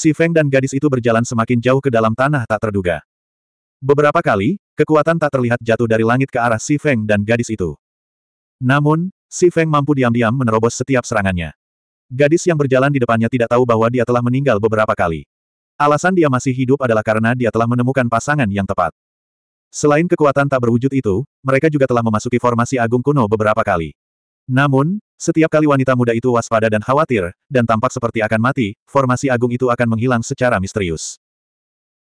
Si Feng dan gadis itu berjalan semakin jauh ke dalam tanah tak terduga. Beberapa kali, kekuatan tak terlihat jatuh dari langit ke arah Si Feng dan gadis itu. Namun, Si Feng mampu diam-diam menerobos setiap serangannya. Gadis yang berjalan di depannya tidak tahu bahwa dia telah meninggal beberapa kali. Alasan dia masih hidup adalah karena dia telah menemukan pasangan yang tepat. Selain kekuatan tak berwujud itu, mereka juga telah memasuki formasi agung kuno beberapa kali. Namun, setiap kali wanita muda itu waspada dan khawatir, dan tampak seperti akan mati, formasi agung itu akan menghilang secara misterius.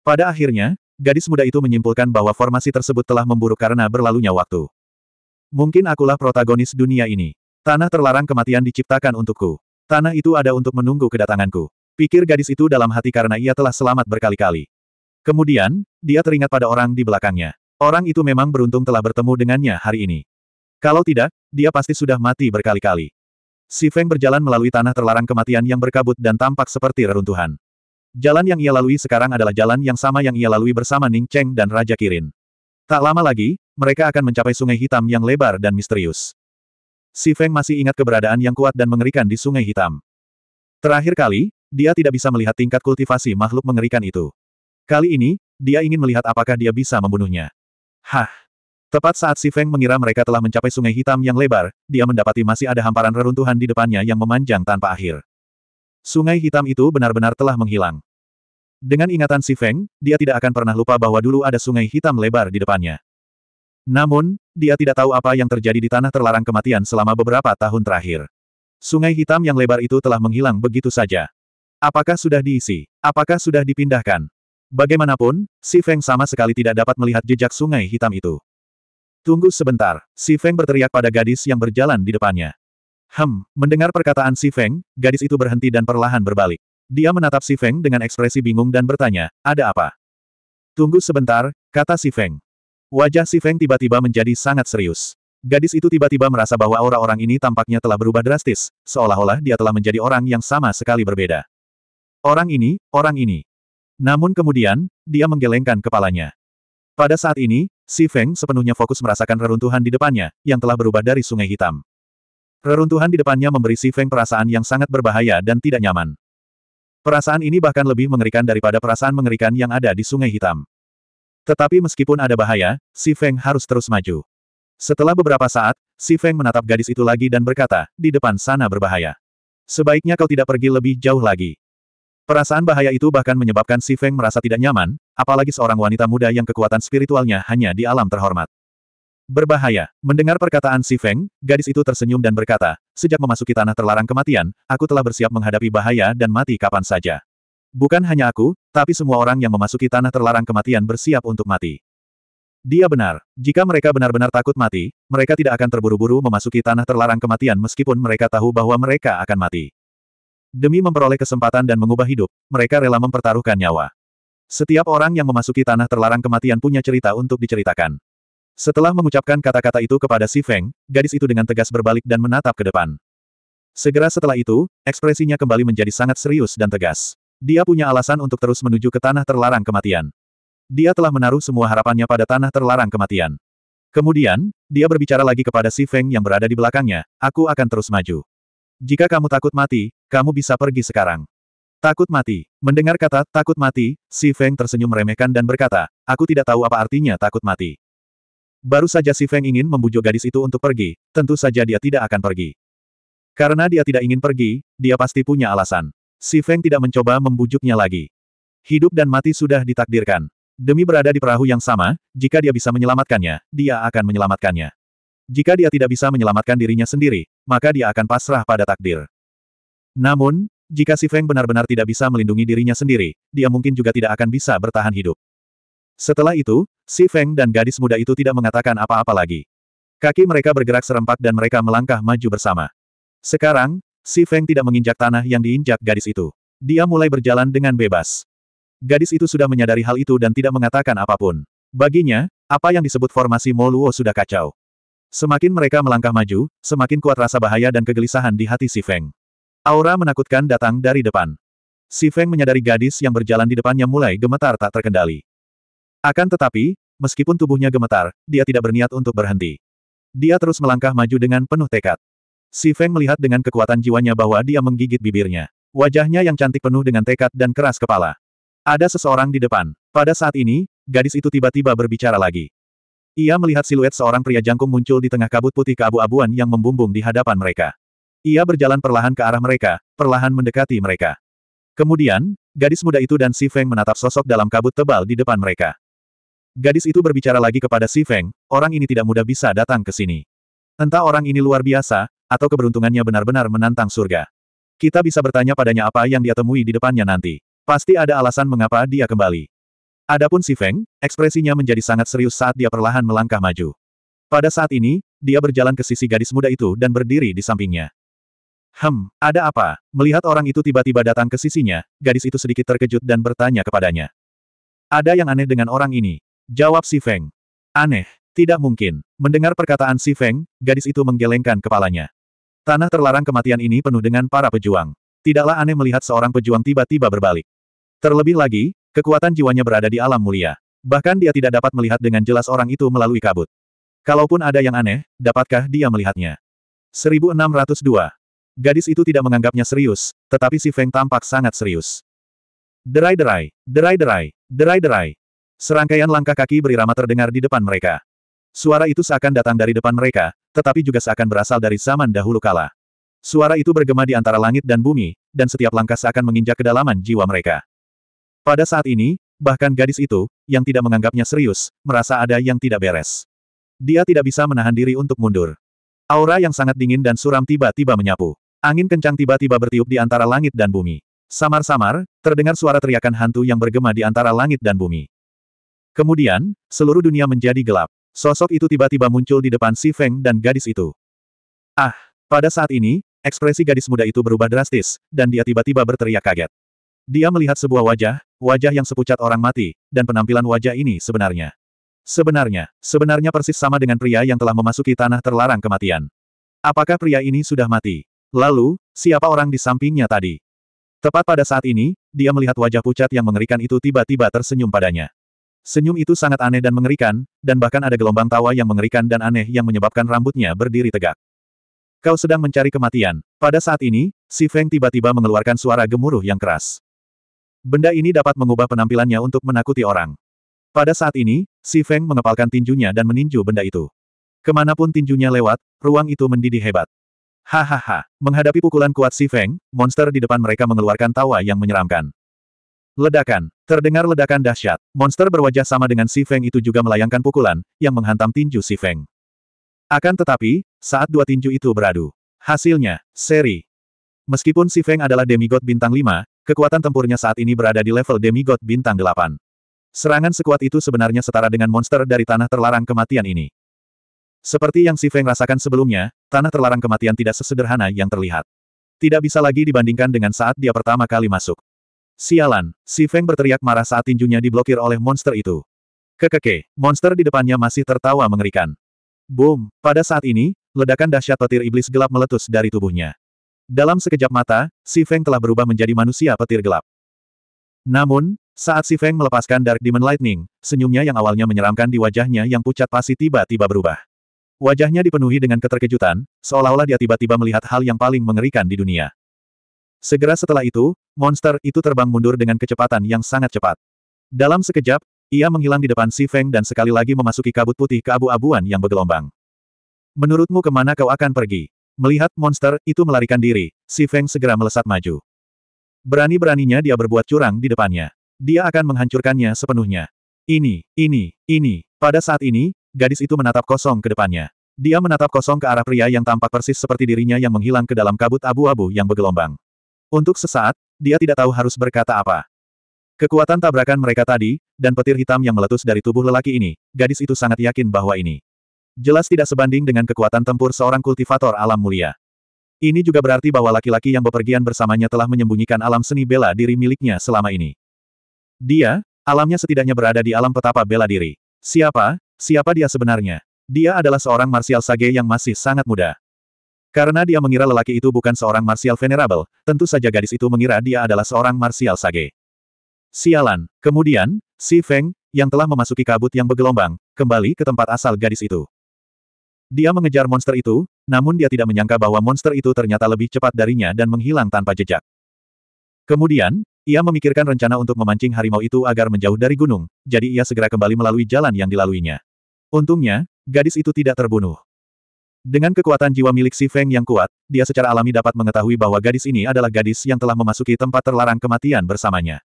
Pada akhirnya, gadis muda itu menyimpulkan bahwa formasi tersebut telah memburuk karena berlalunya waktu. Mungkin akulah protagonis dunia ini. Tanah terlarang kematian diciptakan untukku. Tanah itu ada untuk menunggu kedatanganku. Pikir gadis itu dalam hati karena ia telah selamat berkali-kali. Kemudian, dia teringat pada orang di belakangnya. Orang itu memang beruntung telah bertemu dengannya hari ini. Kalau tidak, dia pasti sudah mati berkali-kali. Si Feng berjalan melalui tanah terlarang kematian yang berkabut dan tampak seperti reruntuhan. Jalan yang ia lalui sekarang adalah jalan yang sama yang ia lalui bersama Ning Cheng dan Raja Kirin. Tak lama lagi, mereka akan mencapai sungai hitam yang lebar dan misterius. Si Feng masih ingat keberadaan yang kuat dan mengerikan di sungai hitam. Terakhir kali, dia tidak bisa melihat tingkat kultivasi makhluk mengerikan itu. Kali ini, dia ingin melihat apakah dia bisa membunuhnya. Hah! Tepat saat Si Feng mengira mereka telah mencapai sungai hitam yang lebar, dia mendapati masih ada hamparan reruntuhan di depannya yang memanjang tanpa akhir. Sungai hitam itu benar-benar telah menghilang. Dengan ingatan Si Feng, dia tidak akan pernah lupa bahwa dulu ada sungai hitam lebar di depannya. Namun, dia tidak tahu apa yang terjadi di tanah terlarang kematian selama beberapa tahun terakhir. Sungai hitam yang lebar itu telah menghilang begitu saja. Apakah sudah diisi? Apakah sudah dipindahkan? Bagaimanapun, Si Feng sama sekali tidak dapat melihat jejak sungai hitam itu. Tunggu sebentar, Si Feng berteriak pada gadis yang berjalan di depannya. Hem, mendengar perkataan Si Feng, gadis itu berhenti dan perlahan berbalik. Dia menatap Si Feng dengan ekspresi bingung dan bertanya, ada apa? Tunggu sebentar, kata Si Feng. Wajah Si Feng tiba-tiba menjadi sangat serius. Gadis itu tiba-tiba merasa bahwa aura orang ini tampaknya telah berubah drastis, seolah-olah dia telah menjadi orang yang sama sekali berbeda. Orang ini, orang ini. Namun kemudian, dia menggelengkan kepalanya. Pada saat ini, Si Feng sepenuhnya fokus merasakan reruntuhan di depannya, yang telah berubah dari sungai hitam. Reruntuhan di depannya memberi Si Feng perasaan yang sangat berbahaya dan tidak nyaman. Perasaan ini bahkan lebih mengerikan daripada perasaan mengerikan yang ada di sungai hitam. Tetapi meskipun ada bahaya, Si Feng harus terus maju. Setelah beberapa saat, Si Feng menatap gadis itu lagi dan berkata, di depan sana berbahaya. Sebaiknya kau tidak pergi lebih jauh lagi. Perasaan bahaya itu bahkan menyebabkan Si Feng merasa tidak nyaman, apalagi seorang wanita muda yang kekuatan spiritualnya hanya di alam terhormat. Berbahaya. Mendengar perkataan Si Feng, gadis itu tersenyum dan berkata, sejak memasuki tanah terlarang kematian, aku telah bersiap menghadapi bahaya dan mati kapan saja. Bukan hanya aku, tapi semua orang yang memasuki tanah terlarang kematian bersiap untuk mati. Dia benar. Jika mereka benar-benar takut mati, mereka tidak akan terburu-buru memasuki tanah terlarang kematian meskipun mereka tahu bahwa mereka akan mati. Demi memperoleh kesempatan dan mengubah hidup, mereka rela mempertaruhkan nyawa. Setiap orang yang memasuki tanah terlarang kematian punya cerita untuk diceritakan. Setelah mengucapkan kata-kata itu kepada Si Feng, gadis itu dengan tegas berbalik dan menatap ke depan. Segera setelah itu, ekspresinya kembali menjadi sangat serius dan tegas. Dia punya alasan untuk terus menuju ke tanah terlarang kematian. Dia telah menaruh semua harapannya pada tanah terlarang kematian. Kemudian, dia berbicara lagi kepada Si Feng yang berada di belakangnya, aku akan terus maju. Jika kamu takut mati, kamu bisa pergi sekarang. Takut mati. Mendengar kata takut mati, Si Feng tersenyum meremehkan dan berkata, aku tidak tahu apa artinya takut mati. Baru saja Si Feng ingin membujuk gadis itu untuk pergi, tentu saja dia tidak akan pergi. Karena dia tidak ingin pergi, dia pasti punya alasan. Si Feng tidak mencoba membujuknya lagi. Hidup dan mati sudah ditakdirkan. Demi berada di perahu yang sama, jika dia bisa menyelamatkannya, dia akan menyelamatkannya. Jika dia tidak bisa menyelamatkan dirinya sendiri, maka dia akan pasrah pada takdir. Namun, jika si Feng benar-benar tidak bisa melindungi dirinya sendiri, dia mungkin juga tidak akan bisa bertahan hidup. Setelah itu, si Feng dan gadis muda itu tidak mengatakan apa-apa lagi. Kaki mereka bergerak serempak dan mereka melangkah maju bersama. Sekarang, si Feng tidak menginjak tanah yang diinjak gadis itu. Dia mulai berjalan dengan bebas. Gadis itu sudah menyadari hal itu dan tidak mengatakan apapun. Baginya, apa yang disebut formasi Moluo sudah kacau. Semakin mereka melangkah maju, semakin kuat rasa bahaya dan kegelisahan di hati Si Feng. Aura menakutkan datang dari depan. Si Feng menyadari gadis yang berjalan di depannya mulai gemetar tak terkendali. Akan tetapi, meskipun tubuhnya gemetar, dia tidak berniat untuk berhenti. Dia terus melangkah maju dengan penuh tekad. Si Feng melihat dengan kekuatan jiwanya bahwa dia menggigit bibirnya. Wajahnya yang cantik penuh dengan tekad dan keras kepala. Ada seseorang di depan. Pada saat ini, gadis itu tiba-tiba berbicara lagi. Ia melihat siluet seorang pria jangkung muncul di tengah kabut putih keabu-abuan yang membumbung di hadapan mereka. Ia berjalan perlahan ke arah mereka, perlahan mendekati mereka. Kemudian, gadis muda itu dan Si Feng menatap sosok dalam kabut tebal di depan mereka. Gadis itu berbicara lagi kepada Si Feng, orang ini tidak mudah bisa datang ke sini. Entah orang ini luar biasa, atau keberuntungannya benar-benar menantang surga. Kita bisa bertanya padanya apa yang dia temui di depannya nanti. Pasti ada alasan mengapa dia kembali. Adapun si Feng, ekspresinya menjadi sangat serius saat dia perlahan melangkah maju. Pada saat ini, dia berjalan ke sisi gadis muda itu dan berdiri di sampingnya. Hem, ada apa? Melihat orang itu tiba-tiba datang ke sisinya, gadis itu sedikit terkejut dan bertanya kepadanya. Ada yang aneh dengan orang ini. Jawab si Feng. Aneh, tidak mungkin. Mendengar perkataan si Feng, gadis itu menggelengkan kepalanya. Tanah terlarang kematian ini penuh dengan para pejuang. Tidaklah aneh melihat seorang pejuang tiba-tiba berbalik. Terlebih lagi, Kekuatan jiwanya berada di alam mulia. Bahkan dia tidak dapat melihat dengan jelas orang itu melalui kabut. Kalaupun ada yang aneh, dapatkah dia melihatnya? 1602. Gadis itu tidak menganggapnya serius, tetapi si Feng tampak sangat serius. Derai-derai, derai-derai, derai-derai. Serangkaian langkah kaki berirama terdengar di depan mereka. Suara itu seakan datang dari depan mereka, tetapi juga seakan berasal dari zaman dahulu kala. Suara itu bergema di antara langit dan bumi, dan setiap langkah seakan menginjak kedalaman jiwa mereka. Pada saat ini, bahkan gadis itu, yang tidak menganggapnya serius, merasa ada yang tidak beres. Dia tidak bisa menahan diri untuk mundur. Aura yang sangat dingin dan suram tiba-tiba menyapu. Angin kencang tiba-tiba bertiup di antara langit dan bumi. Samar-samar, terdengar suara teriakan hantu yang bergema di antara langit dan bumi. Kemudian, seluruh dunia menjadi gelap. Sosok itu tiba-tiba muncul di depan Si Feng dan gadis itu. Ah, pada saat ini, ekspresi gadis muda itu berubah drastis, dan dia tiba-tiba berteriak kaget. Dia melihat sebuah wajah, wajah yang sepucat orang mati, dan penampilan wajah ini sebenarnya. Sebenarnya, sebenarnya persis sama dengan pria yang telah memasuki tanah terlarang kematian. Apakah pria ini sudah mati? Lalu, siapa orang di sampingnya tadi? Tepat pada saat ini, dia melihat wajah pucat yang mengerikan itu tiba-tiba tersenyum padanya. Senyum itu sangat aneh dan mengerikan, dan bahkan ada gelombang tawa yang mengerikan dan aneh yang menyebabkan rambutnya berdiri tegak. Kau sedang mencari kematian. Pada saat ini, Si Feng tiba-tiba mengeluarkan suara gemuruh yang keras. Benda ini dapat mengubah penampilannya untuk menakuti orang. Pada saat ini, Si Feng mengepalkan tinjunya dan meninju benda itu. Kemanapun tinjunya lewat, ruang itu mendidih hebat. Hahaha, menghadapi pukulan kuat Si Feng, monster di depan mereka mengeluarkan tawa yang menyeramkan. Ledakan, terdengar ledakan dahsyat. Monster berwajah sama dengan Si Feng itu juga melayangkan pukulan, yang menghantam tinju Si Feng. Akan tetapi, saat dua tinju itu beradu. Hasilnya, seri. Meskipun Si Feng adalah demigod bintang 5, Kekuatan tempurnya saat ini berada di level demigod bintang 8. Serangan sekuat itu sebenarnya setara dengan monster dari tanah terlarang kematian ini. Seperti yang Si Feng rasakan sebelumnya, tanah terlarang kematian tidak sesederhana yang terlihat. Tidak bisa lagi dibandingkan dengan saat dia pertama kali masuk. Sialan, Si Feng berteriak marah saat tinjunya diblokir oleh monster itu. Kekeke, monster di depannya masih tertawa mengerikan. Boom, pada saat ini, ledakan dahsyat petir iblis gelap meletus dari tubuhnya. Dalam sekejap mata, Si Feng telah berubah menjadi manusia petir gelap. Namun, saat Si Feng melepaskan Dark Demon Lightning, senyumnya yang awalnya menyeramkan di wajahnya yang pucat pasti tiba-tiba berubah. Wajahnya dipenuhi dengan keterkejutan, seolah-olah dia tiba-tiba melihat hal yang paling mengerikan di dunia. Segera setelah itu, monster itu terbang mundur dengan kecepatan yang sangat cepat. Dalam sekejap, ia menghilang di depan Si Feng dan sekali lagi memasuki kabut putih keabu-abuan yang bergelombang. Menurutmu kemana kau akan pergi? Melihat monster itu melarikan diri, si Feng segera melesat maju. Berani-beraninya dia berbuat curang di depannya. Dia akan menghancurkannya sepenuhnya. Ini, ini, ini. Pada saat ini, gadis itu menatap kosong ke depannya. Dia menatap kosong ke arah pria yang tampak persis seperti dirinya yang menghilang ke dalam kabut abu-abu yang bergelombang. Untuk sesaat, dia tidak tahu harus berkata apa. Kekuatan tabrakan mereka tadi, dan petir hitam yang meletus dari tubuh lelaki ini, gadis itu sangat yakin bahwa ini Jelas tidak sebanding dengan kekuatan tempur seorang kultivator alam mulia. Ini juga berarti bahwa laki-laki yang bepergian bersamanya telah menyembunyikan alam seni bela diri miliknya selama ini. Dia, alamnya setidaknya berada di alam petapa bela diri. Siapa, siapa dia sebenarnya? Dia adalah seorang martial sage yang masih sangat muda. Karena dia mengira lelaki itu bukan seorang martial venerable, tentu saja gadis itu mengira dia adalah seorang martial sage. Sialan. Kemudian, Si Feng, yang telah memasuki kabut yang bergelombang, kembali ke tempat asal gadis itu. Dia mengejar monster itu, namun dia tidak menyangka bahwa monster itu ternyata lebih cepat darinya dan menghilang tanpa jejak. Kemudian, ia memikirkan rencana untuk memancing harimau itu agar menjauh dari gunung, jadi ia segera kembali melalui jalan yang dilaluinya. Untungnya, gadis itu tidak terbunuh. Dengan kekuatan jiwa milik Si Feng yang kuat, dia secara alami dapat mengetahui bahwa gadis ini adalah gadis yang telah memasuki tempat terlarang kematian bersamanya.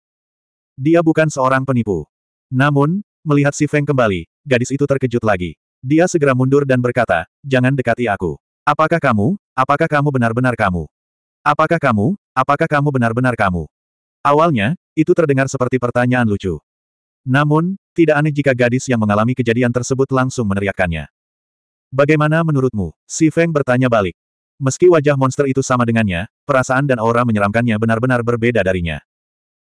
Dia bukan seorang penipu. Namun, melihat Si Feng kembali, gadis itu terkejut lagi. Dia segera mundur dan berkata, jangan dekati aku. Apakah kamu, apakah kamu benar-benar kamu? Apakah kamu, apakah kamu benar-benar kamu? Awalnya, itu terdengar seperti pertanyaan lucu. Namun, tidak aneh jika gadis yang mengalami kejadian tersebut langsung meneriakkannya. Bagaimana menurutmu? Si Feng bertanya balik. Meski wajah monster itu sama dengannya, perasaan dan aura menyeramkannya benar-benar berbeda darinya.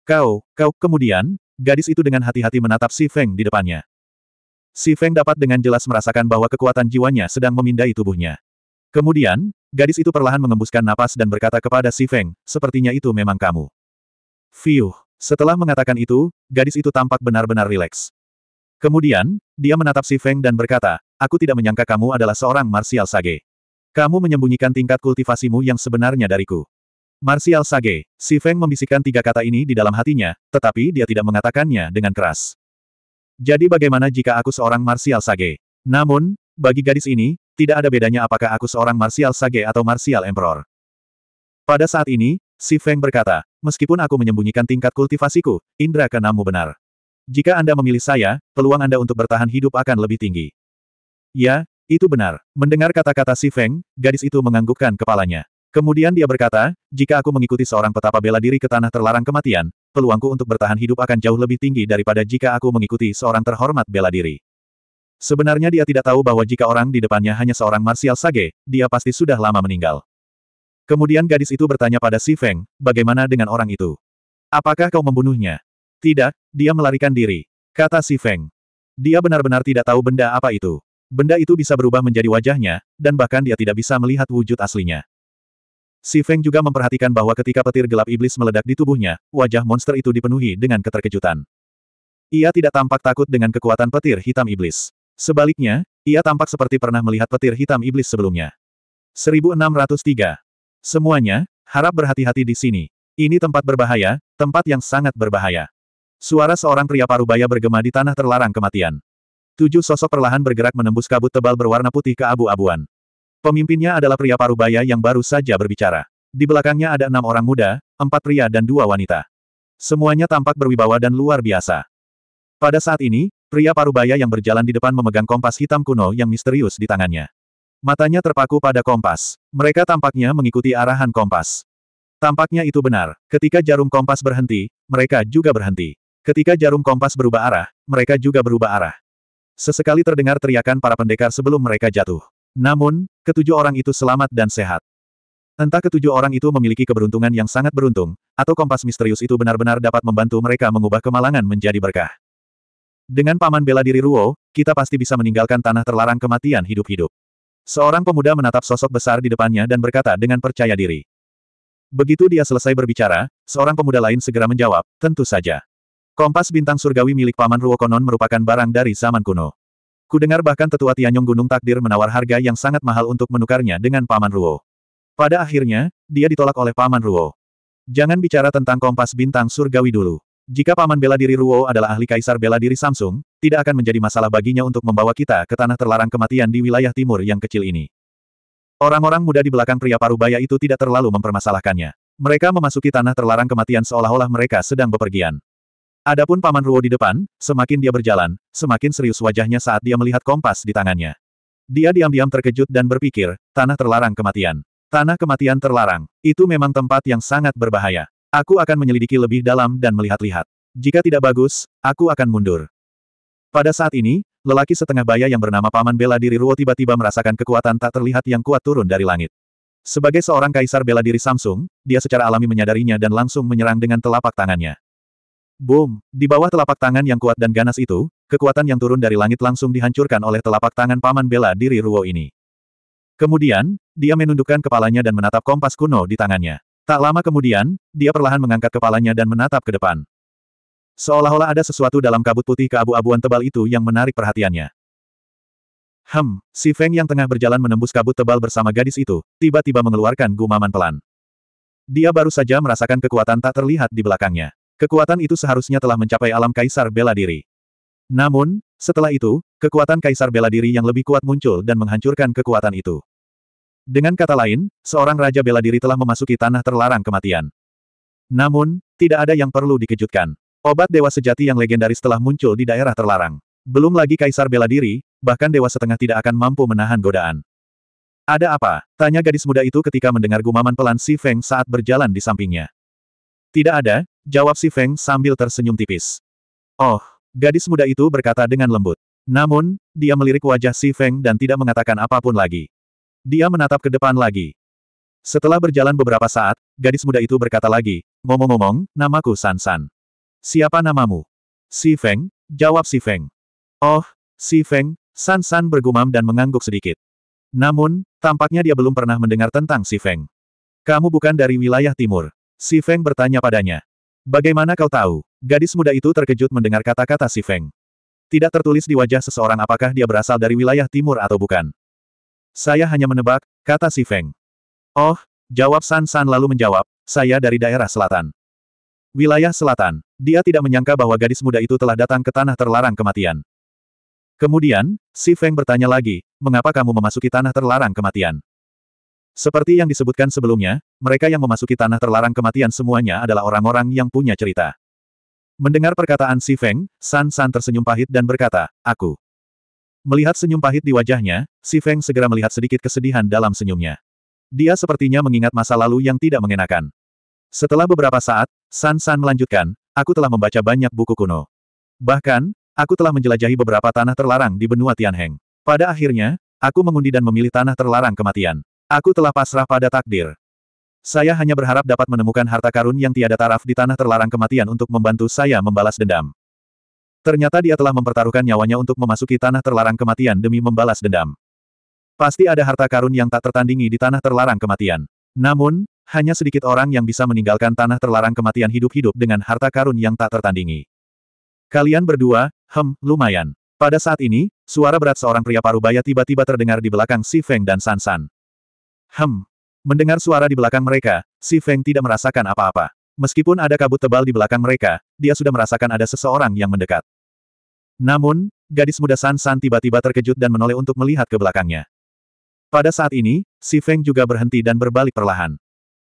Kau, kau, kemudian, gadis itu dengan hati-hati menatap Si Feng di depannya. Si Feng dapat dengan jelas merasakan bahwa kekuatan jiwanya sedang memindai tubuhnya. Kemudian, gadis itu perlahan mengembuskan napas dan berkata kepada Si Feng, sepertinya itu memang kamu. Fiuh. Setelah mengatakan itu, gadis itu tampak benar-benar rileks. Kemudian, dia menatap Si Feng dan berkata, aku tidak menyangka kamu adalah seorang Martial Sage. Kamu menyembunyikan tingkat kultivasimu yang sebenarnya dariku. Martial Sage, Si Feng membisikkan tiga kata ini di dalam hatinya, tetapi dia tidak mengatakannya dengan keras. Jadi bagaimana jika aku seorang Martial Sage? Namun, bagi gadis ini, tidak ada bedanya apakah aku seorang Martial Sage atau Martial Emperor. Pada saat ini, Si Feng berkata, meskipun aku menyembunyikan tingkat kultivasiku, indra keenammu benar. Jika Anda memilih saya, peluang Anda untuk bertahan hidup akan lebih tinggi. Ya, itu benar. Mendengar kata-kata Si Feng, gadis itu menganggukkan kepalanya. Kemudian dia berkata, jika aku mengikuti seorang petapa bela diri ke tanah terlarang kematian, peluangku untuk bertahan hidup akan jauh lebih tinggi daripada jika aku mengikuti seorang terhormat bela diri. Sebenarnya dia tidak tahu bahwa jika orang di depannya hanya seorang Martial Sage, dia pasti sudah lama meninggal. Kemudian gadis itu bertanya pada Si Feng, bagaimana dengan orang itu? Apakah kau membunuhnya? Tidak, dia melarikan diri, kata Si Feng. Dia benar-benar tidak tahu benda apa itu. Benda itu bisa berubah menjadi wajahnya, dan bahkan dia tidak bisa melihat wujud aslinya. Si Feng juga memperhatikan bahwa ketika petir gelap iblis meledak di tubuhnya, wajah monster itu dipenuhi dengan keterkejutan. Ia tidak tampak takut dengan kekuatan petir hitam iblis. Sebaliknya, ia tampak seperti pernah melihat petir hitam iblis sebelumnya. 1603. Semuanya, harap berhati-hati di sini. Ini tempat berbahaya, tempat yang sangat berbahaya. Suara seorang pria parubaya bergema di tanah terlarang kematian. Tujuh sosok perlahan bergerak menembus kabut tebal berwarna putih ke abu-abuan. Pemimpinnya adalah pria parubaya yang baru saja berbicara. Di belakangnya ada enam orang muda, empat pria dan dua wanita. Semuanya tampak berwibawa dan luar biasa. Pada saat ini, pria parubaya yang berjalan di depan memegang kompas hitam kuno yang misterius di tangannya. Matanya terpaku pada kompas. Mereka tampaknya mengikuti arahan kompas. Tampaknya itu benar. Ketika jarum kompas berhenti, mereka juga berhenti. Ketika jarum kompas berubah arah, mereka juga berubah arah. Sesekali terdengar teriakan para pendekar sebelum mereka jatuh. Namun, ketujuh orang itu selamat dan sehat. Entah ketujuh orang itu memiliki keberuntungan yang sangat beruntung, atau kompas misterius itu benar-benar dapat membantu mereka mengubah kemalangan menjadi berkah. Dengan paman bela diri Ruo, kita pasti bisa meninggalkan tanah terlarang kematian hidup-hidup. Seorang pemuda menatap sosok besar di depannya dan berkata dengan percaya diri. Begitu dia selesai berbicara, seorang pemuda lain segera menjawab, tentu saja. Kompas bintang surgawi milik Paman Ruo konon merupakan barang dari zaman kuno. Kudengar bahkan tetua Tianyong Gunung Takdir menawar harga yang sangat mahal untuk menukarnya dengan Paman Ruo. Pada akhirnya, dia ditolak oleh Paman Ruo. Jangan bicara tentang kompas bintang surgawi dulu. Jika Paman Bela Diri Ruo adalah ahli kaisar bela diri Samsung, tidak akan menjadi masalah baginya untuk membawa kita ke tanah terlarang kematian di wilayah timur yang kecil ini. Orang-orang muda di belakang pria parubaya itu tidak terlalu mempermasalahkannya. Mereka memasuki tanah terlarang kematian seolah-olah mereka sedang bepergian. Adapun Paman Ruo di depan, semakin dia berjalan, semakin serius wajahnya saat dia melihat kompas di tangannya. Dia diam-diam terkejut dan berpikir, tanah terlarang kematian. Tanah kematian terlarang, itu memang tempat yang sangat berbahaya. Aku akan menyelidiki lebih dalam dan melihat-lihat. Jika tidak bagus, aku akan mundur. Pada saat ini, lelaki setengah baya yang bernama Paman Bela Diri Ruo tiba-tiba merasakan kekuatan tak terlihat yang kuat turun dari langit. Sebagai seorang kaisar bela diri Samsung, dia secara alami menyadarinya dan langsung menyerang dengan telapak tangannya. Boom! Di bawah telapak tangan yang kuat dan ganas itu, kekuatan yang turun dari langit langsung dihancurkan oleh telapak tangan paman bela diri Ruo ini. Kemudian, dia menundukkan kepalanya dan menatap kompas kuno di tangannya. Tak lama kemudian, dia perlahan mengangkat kepalanya dan menatap ke depan. Seolah-olah ada sesuatu dalam kabut putih keabu-abuan tebal itu yang menarik perhatiannya. Hem, si Feng yang tengah berjalan menembus kabut tebal bersama gadis itu, tiba-tiba mengeluarkan gumaman pelan. Dia baru saja merasakan kekuatan tak terlihat di belakangnya. Kekuatan itu seharusnya telah mencapai alam kaisar bela diri. Namun, setelah itu, kekuatan kaisar bela diri yang lebih kuat muncul dan menghancurkan kekuatan itu. Dengan kata lain, seorang raja bela diri telah memasuki tanah terlarang kematian. Namun, tidak ada yang perlu dikejutkan. Obat dewa sejati yang legendaris telah muncul di daerah terlarang. Belum lagi kaisar bela diri, bahkan dewa setengah tidak akan mampu menahan godaan. Ada apa? Tanya gadis muda itu ketika mendengar gumaman pelan Si Feng saat berjalan di sampingnya. Tidak ada, Jawab si Feng sambil tersenyum tipis. Oh, gadis muda itu berkata dengan lembut. Namun, dia melirik wajah si Feng dan tidak mengatakan apapun lagi. Dia menatap ke depan lagi. Setelah berjalan beberapa saat, gadis muda itu berkata lagi, Ngomong-ngomong, namaku San San. Siapa namamu? Si Feng, jawab si Feng. Oh, si Feng, San San bergumam dan mengangguk sedikit. Namun, tampaknya dia belum pernah mendengar tentang Si Feng. Kamu bukan dari wilayah timur. Si Feng bertanya padanya. Bagaimana kau tahu? Gadis muda itu terkejut mendengar kata-kata si Feng. Tidak tertulis di wajah seseorang apakah dia berasal dari wilayah timur atau bukan. Saya hanya menebak, kata si Feng. Oh, jawab San San lalu menjawab, saya dari daerah selatan. Wilayah selatan, dia tidak menyangka bahwa gadis muda itu telah datang ke tanah terlarang kematian. Kemudian, si Feng bertanya lagi, mengapa kamu memasuki tanah terlarang kematian? Seperti yang disebutkan sebelumnya, mereka yang memasuki tanah terlarang kematian semuanya adalah orang-orang yang punya cerita. Mendengar perkataan Si Feng, San San tersenyum pahit dan berkata, Aku. Melihat senyum pahit di wajahnya, Si Feng segera melihat sedikit kesedihan dalam senyumnya. Dia sepertinya mengingat masa lalu yang tidak mengenakan. Setelah beberapa saat, San San melanjutkan, Aku telah membaca banyak buku kuno. Bahkan, aku telah menjelajahi beberapa tanah terlarang di benua Tianheng. Pada akhirnya, aku mengundi dan memilih tanah terlarang kematian. Aku telah pasrah pada takdir. Saya hanya berharap dapat menemukan harta karun yang tiada taraf di tanah terlarang kematian untuk membantu saya membalas dendam. Ternyata dia telah mempertaruhkan nyawanya untuk memasuki tanah terlarang kematian demi membalas dendam. Pasti ada harta karun yang tak tertandingi di tanah terlarang kematian. Namun, hanya sedikit orang yang bisa meninggalkan tanah terlarang kematian hidup-hidup dengan harta karun yang tak tertandingi. Kalian berdua, hem, lumayan. Pada saat ini, suara berat seorang pria parubaya tiba-tiba terdengar di belakang Si Feng dan San San. Hem. Mendengar suara di belakang mereka, Si Feng tidak merasakan apa-apa. Meskipun ada kabut tebal di belakang mereka, dia sudah merasakan ada seseorang yang mendekat. Namun, gadis muda San San tiba-tiba terkejut dan menoleh untuk melihat ke belakangnya. Pada saat ini, Si Feng juga berhenti dan berbalik perlahan.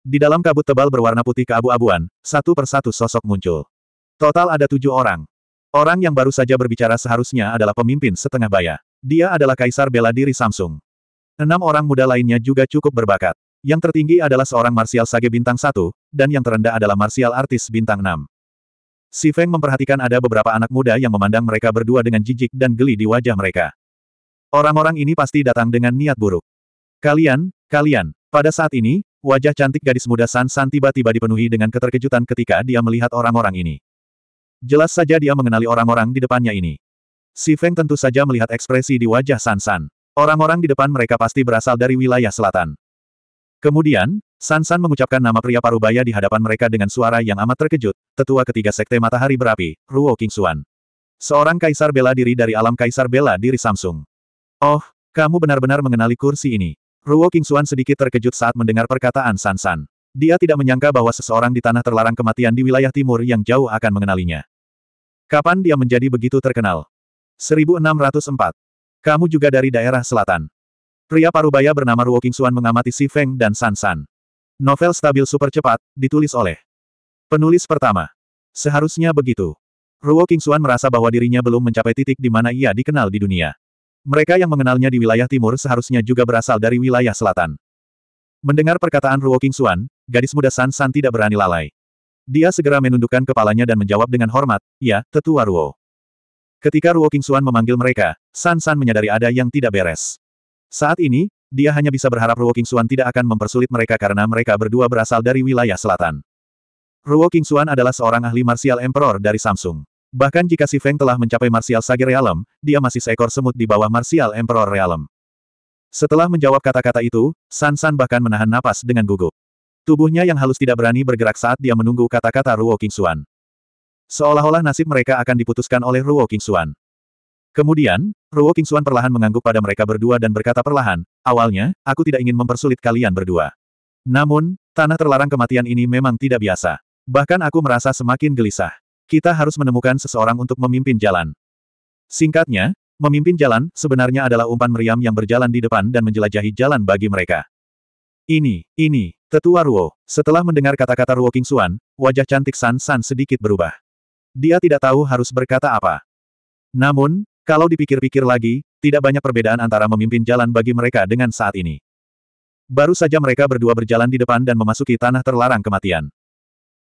Di dalam kabut tebal berwarna putih keabu-abuan, satu persatu sosok muncul. Total ada tujuh orang. Orang yang baru saja berbicara seharusnya adalah pemimpin setengah baya. Dia adalah Kaisar Bela Diri Samsung. Enam orang muda lainnya juga cukup berbakat. Yang tertinggi adalah seorang marsial sage bintang 1, dan yang terendah adalah marsial artis bintang 6. Si Feng memperhatikan ada beberapa anak muda yang memandang mereka berdua dengan jijik dan geli di wajah mereka. Orang-orang ini pasti datang dengan niat buruk. Kalian, kalian. Pada saat ini, wajah cantik gadis muda San San tiba-tiba dipenuhi dengan keterkejutan ketika dia melihat orang-orang ini. Jelas saja dia mengenali orang-orang di depannya ini. Si Feng tentu saja melihat ekspresi di wajah San San. Orang-orang di depan mereka pasti berasal dari wilayah selatan. Kemudian, Sansan mengucapkan nama pria parubaya di hadapan mereka dengan suara yang amat terkejut, tetua ketiga sekte matahari berapi, Ruo Kingsuan. Seorang kaisar bela diri dari alam kaisar bela diri Samsung. Oh, kamu benar-benar mengenali kursi ini. Ruo Kingsuan sedikit terkejut saat mendengar perkataan Sansan. Dia tidak menyangka bahwa seseorang di tanah terlarang kematian di wilayah timur yang jauh akan mengenalinya. Kapan dia menjadi begitu terkenal? 1604. Kamu juga dari daerah selatan. Pria parubaya bernama Ruo Suan mengamati Si Feng dan San San. Novel stabil super cepat, ditulis oleh penulis pertama. Seharusnya begitu. Ruo Suan merasa bahwa dirinya belum mencapai titik di mana ia dikenal di dunia. Mereka yang mengenalnya di wilayah timur seharusnya juga berasal dari wilayah selatan. Mendengar perkataan Ruo Suan, gadis muda San San tidak berani lalai. Dia segera menundukkan kepalanya dan menjawab dengan hormat, Ya, tetua Ruo. Ketika Ruo Qingxuan memanggil mereka, San San menyadari ada yang tidak beres. Saat ini, dia hanya bisa berharap Ruo Qingxuan tidak akan mempersulit mereka karena mereka berdua berasal dari wilayah selatan. Ruo Qingxuan adalah seorang ahli martial emperor dari Samsung. Bahkan jika Si Feng telah mencapai martial sage realm, dia masih seekor semut di bawah martial emperor realm. Setelah menjawab kata-kata itu, San San bahkan menahan napas dengan gugup. Tubuhnya yang halus tidak berani bergerak saat dia menunggu kata-kata Ruo Qingxuan. Seolah-olah nasib mereka akan diputuskan oleh Ruo Kingsuan. Kemudian, Ruo Kingsuan perlahan mengangguk pada mereka berdua dan berkata perlahan, awalnya, aku tidak ingin mempersulit kalian berdua. Namun, tanah terlarang kematian ini memang tidak biasa. Bahkan aku merasa semakin gelisah. Kita harus menemukan seseorang untuk memimpin jalan. Singkatnya, memimpin jalan sebenarnya adalah umpan meriam yang berjalan di depan dan menjelajahi jalan bagi mereka. Ini, ini, tetua Ruo. Setelah mendengar kata-kata Ruo Kingsuan, wajah cantik San San sedikit berubah. Dia tidak tahu harus berkata apa. Namun, kalau dipikir-pikir lagi, tidak banyak perbedaan antara memimpin jalan bagi mereka dengan saat ini. Baru saja mereka berdua berjalan di depan dan memasuki tanah terlarang kematian.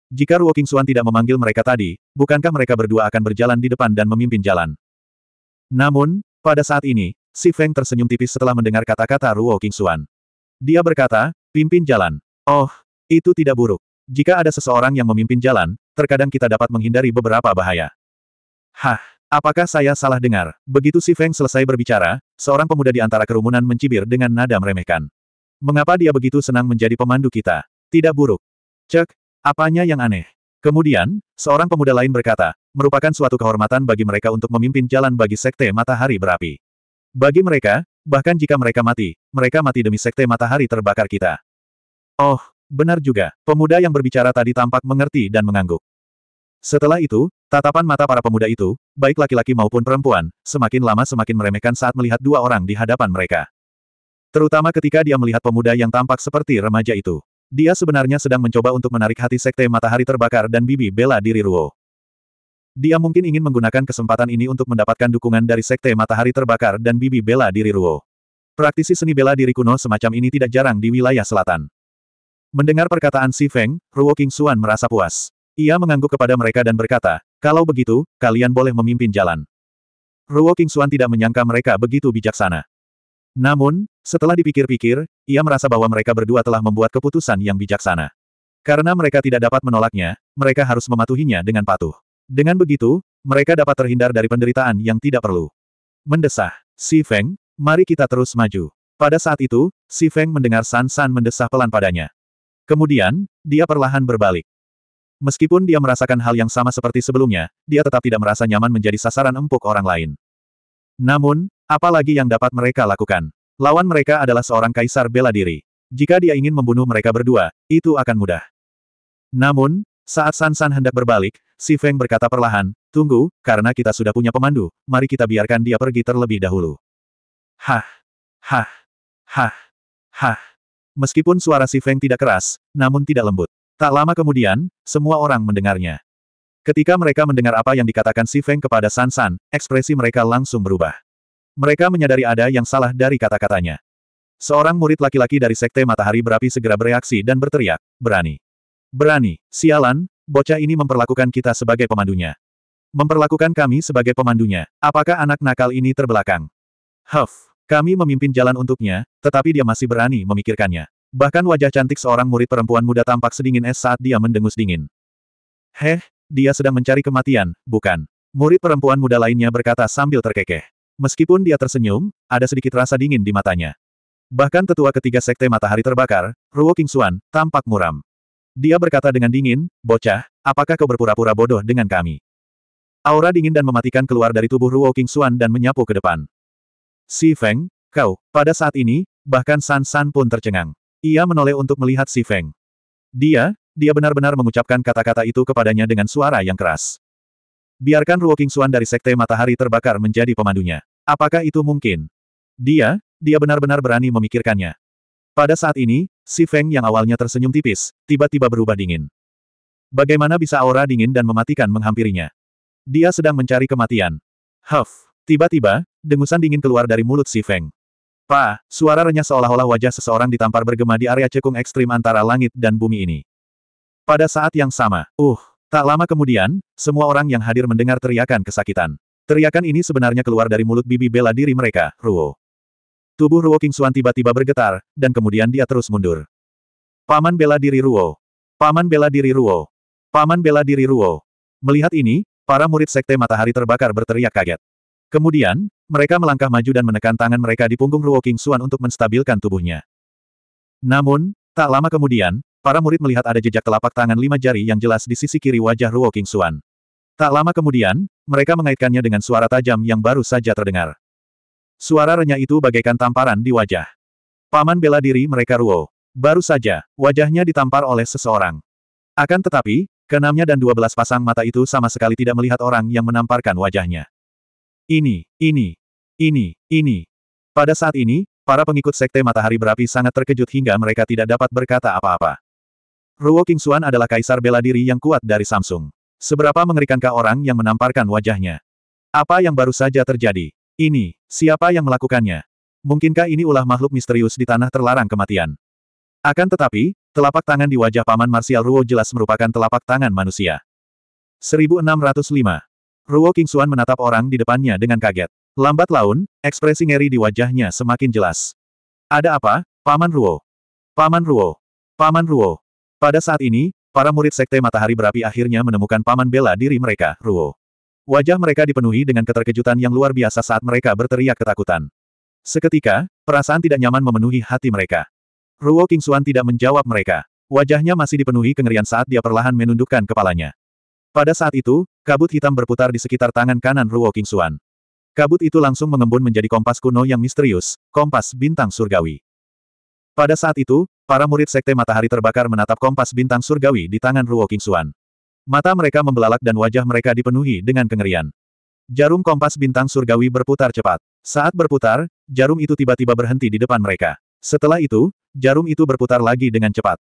Jika Ruo Suan tidak memanggil mereka tadi, bukankah mereka berdua akan berjalan di depan dan memimpin jalan? Namun, pada saat ini, Si Feng tersenyum tipis setelah mendengar kata-kata Ruo Suan. Dia berkata, pimpin jalan. Oh, itu tidak buruk. Jika ada seseorang yang memimpin jalan, terkadang kita dapat menghindari beberapa bahaya. Hah, apakah saya salah dengar? Begitu si Feng selesai berbicara, seorang pemuda di antara kerumunan mencibir dengan nada meremehkan. Mengapa dia begitu senang menjadi pemandu kita? Tidak buruk. Cek, apanya yang aneh? Kemudian, seorang pemuda lain berkata, merupakan suatu kehormatan bagi mereka untuk memimpin jalan bagi Sekte Matahari Berapi. Bagi mereka, bahkan jika mereka mati, mereka mati demi Sekte Matahari Terbakar kita. Oh, Benar juga, pemuda yang berbicara tadi tampak mengerti dan mengangguk. Setelah itu, tatapan mata para pemuda itu, baik laki-laki maupun perempuan, semakin lama semakin meremehkan saat melihat dua orang di hadapan mereka. Terutama ketika dia melihat pemuda yang tampak seperti remaja itu. Dia sebenarnya sedang mencoba untuk menarik hati Sekte Matahari Terbakar dan Bibi Bela diri Ruo. Dia mungkin ingin menggunakan kesempatan ini untuk mendapatkan dukungan dari Sekte Matahari Terbakar dan Bibi Bela diri Ruo. Praktisi seni bela diri kuno semacam ini tidak jarang di wilayah selatan. Mendengar perkataan Si Feng, Ruo Xuan merasa puas. Ia mengangguk kepada mereka dan berkata, kalau begitu, kalian boleh memimpin jalan. Ruo Xuan tidak menyangka mereka begitu bijaksana. Namun, setelah dipikir-pikir, ia merasa bahwa mereka berdua telah membuat keputusan yang bijaksana. Karena mereka tidak dapat menolaknya, mereka harus mematuhinya dengan patuh. Dengan begitu, mereka dapat terhindar dari penderitaan yang tidak perlu. Mendesah, Si Feng, mari kita terus maju. Pada saat itu, Si Feng mendengar San San mendesah pelan padanya. Kemudian, dia perlahan berbalik. Meskipun dia merasakan hal yang sama seperti sebelumnya, dia tetap tidak merasa nyaman menjadi sasaran empuk orang lain. Namun, apalagi yang dapat mereka lakukan? Lawan mereka adalah seorang kaisar bela diri. Jika dia ingin membunuh mereka berdua, itu akan mudah. Namun, saat Sansan -san hendak berbalik, Si Feng berkata perlahan, Tunggu, karena kita sudah punya pemandu, mari kita biarkan dia pergi terlebih dahulu. Hah! Hah! Hah! Hah! Meskipun suara si Feng tidak keras, namun tidak lembut. Tak lama kemudian, semua orang mendengarnya. Ketika mereka mendengar apa yang dikatakan si Feng kepada San San, ekspresi mereka langsung berubah. Mereka menyadari ada yang salah dari kata-katanya. Seorang murid laki-laki dari Sekte Matahari Berapi segera bereaksi dan berteriak, berani. Berani, sialan, bocah ini memperlakukan kita sebagai pemandunya. Memperlakukan kami sebagai pemandunya, apakah anak nakal ini terbelakang? Huff. Kami memimpin jalan untuknya, tetapi dia masih berani memikirkannya. Bahkan wajah cantik seorang murid perempuan muda tampak sedingin es saat dia mendengus dingin. Heh, dia sedang mencari kematian, bukan? Murid perempuan muda lainnya berkata sambil terkekeh. Meskipun dia tersenyum, ada sedikit rasa dingin di matanya. Bahkan tetua ketiga sekte matahari terbakar, Ruo Kingsuan, tampak muram. Dia berkata dengan dingin, bocah, apakah kau berpura-pura bodoh dengan kami? Aura dingin dan mematikan keluar dari tubuh Ruo Kingsuan dan menyapu ke depan. Si Feng, kau, pada saat ini, bahkan San San pun tercengang. Ia menoleh untuk melihat Si Feng. Dia, dia benar-benar mengucapkan kata-kata itu kepadanya dengan suara yang keras. Biarkan Ruo Xuan dari Sekte Matahari terbakar menjadi pemandunya. Apakah itu mungkin? Dia, dia benar-benar berani memikirkannya. Pada saat ini, si Feng yang awalnya tersenyum tipis, tiba-tiba berubah dingin. Bagaimana bisa aura dingin dan mematikan menghampirinya? Dia sedang mencari kematian. Huff, tiba-tiba, Dengusan dingin keluar dari mulut si Feng. Pa, suara renyah seolah-olah wajah seseorang ditampar bergema di area cekung ekstrim antara langit dan bumi ini. Pada saat yang sama, uh, tak lama kemudian, semua orang yang hadir mendengar teriakan kesakitan. Teriakan ini sebenarnya keluar dari mulut bibi bela diri mereka, Ruo. Tubuh Ruo King Suan tiba-tiba bergetar, dan kemudian dia terus mundur. Paman bela diri Ruo. Paman bela diri Ruo. Paman bela diri Ruo. Melihat ini, para murid Sekte Matahari Terbakar berteriak kaget. Kemudian, mereka melangkah maju dan menekan tangan mereka di punggung Ruo King Xuan untuk menstabilkan tubuhnya. Namun, tak lama kemudian, para murid melihat ada jejak telapak tangan lima jari yang jelas di sisi kiri wajah Ruo King Xuan. Tak lama kemudian, mereka mengaitkannya dengan suara tajam yang baru saja terdengar. Suara renyah itu bagaikan tamparan di wajah. Paman bela diri mereka Ruo. Baru saja, wajahnya ditampar oleh seseorang. Akan tetapi, keenamnya dan dua belas pasang mata itu sama sekali tidak melihat orang yang menamparkan wajahnya. Ini, ini, ini, ini. Pada saat ini, para pengikut Sekte Matahari Berapi sangat terkejut hingga mereka tidak dapat berkata apa-apa. Ruo King Kingsuan adalah kaisar bela diri yang kuat dari Samsung. Seberapa mengerikankah orang yang menamparkan wajahnya? Apa yang baru saja terjadi? Ini, siapa yang melakukannya? Mungkinkah ini ulah makhluk misterius di tanah terlarang kematian? Akan tetapi, telapak tangan di wajah Paman Marsial Ruo jelas merupakan telapak tangan manusia. 1605 Ruo King Xuan menatap orang di depannya dengan kaget. Lambat laun, ekspresi ngeri di wajahnya semakin jelas. Ada apa, Paman Ruo? Paman Ruo! Paman Ruo! Pada saat ini, para murid Sekte Matahari Berapi akhirnya menemukan Paman bela diri mereka, Ruo. Wajah mereka dipenuhi dengan keterkejutan yang luar biasa saat mereka berteriak ketakutan. Seketika, perasaan tidak nyaman memenuhi hati mereka. Ruo King Xuan tidak menjawab mereka. Wajahnya masih dipenuhi kengerian saat dia perlahan menundukkan kepalanya. Pada saat itu, kabut hitam berputar di sekitar tangan kanan Ruo Kingsuan. Kabut itu langsung mengembun menjadi kompas kuno yang misterius, kompas bintang surgawi. Pada saat itu, para murid Sekte Matahari Terbakar menatap kompas bintang surgawi di tangan Ruo Kingsuan. Mata mereka membelalak dan wajah mereka dipenuhi dengan kengerian. Jarum kompas bintang surgawi berputar cepat. Saat berputar, jarum itu tiba-tiba berhenti di depan mereka. Setelah itu, jarum itu berputar lagi dengan cepat.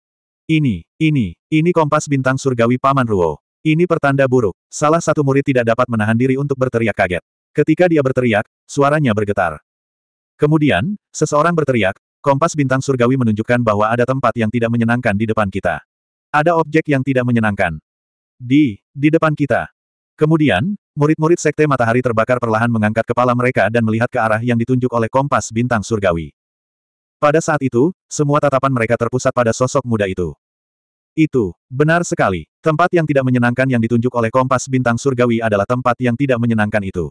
Ini, ini, ini kompas bintang surgawi Paman Ruo. Ini pertanda buruk. Salah satu murid tidak dapat menahan diri untuk berteriak kaget. Ketika dia berteriak, suaranya bergetar. Kemudian, seseorang berteriak, kompas bintang surgawi menunjukkan bahwa ada tempat yang tidak menyenangkan di depan kita. Ada objek yang tidak menyenangkan. Di, di depan kita. Kemudian, murid-murid sekte matahari terbakar perlahan mengangkat kepala mereka dan melihat ke arah yang ditunjuk oleh kompas bintang surgawi. Pada saat itu, semua tatapan mereka terpusat pada sosok muda itu. Itu, benar sekali. Tempat yang tidak menyenangkan yang ditunjuk oleh kompas bintang surgawi adalah tempat yang tidak menyenangkan itu.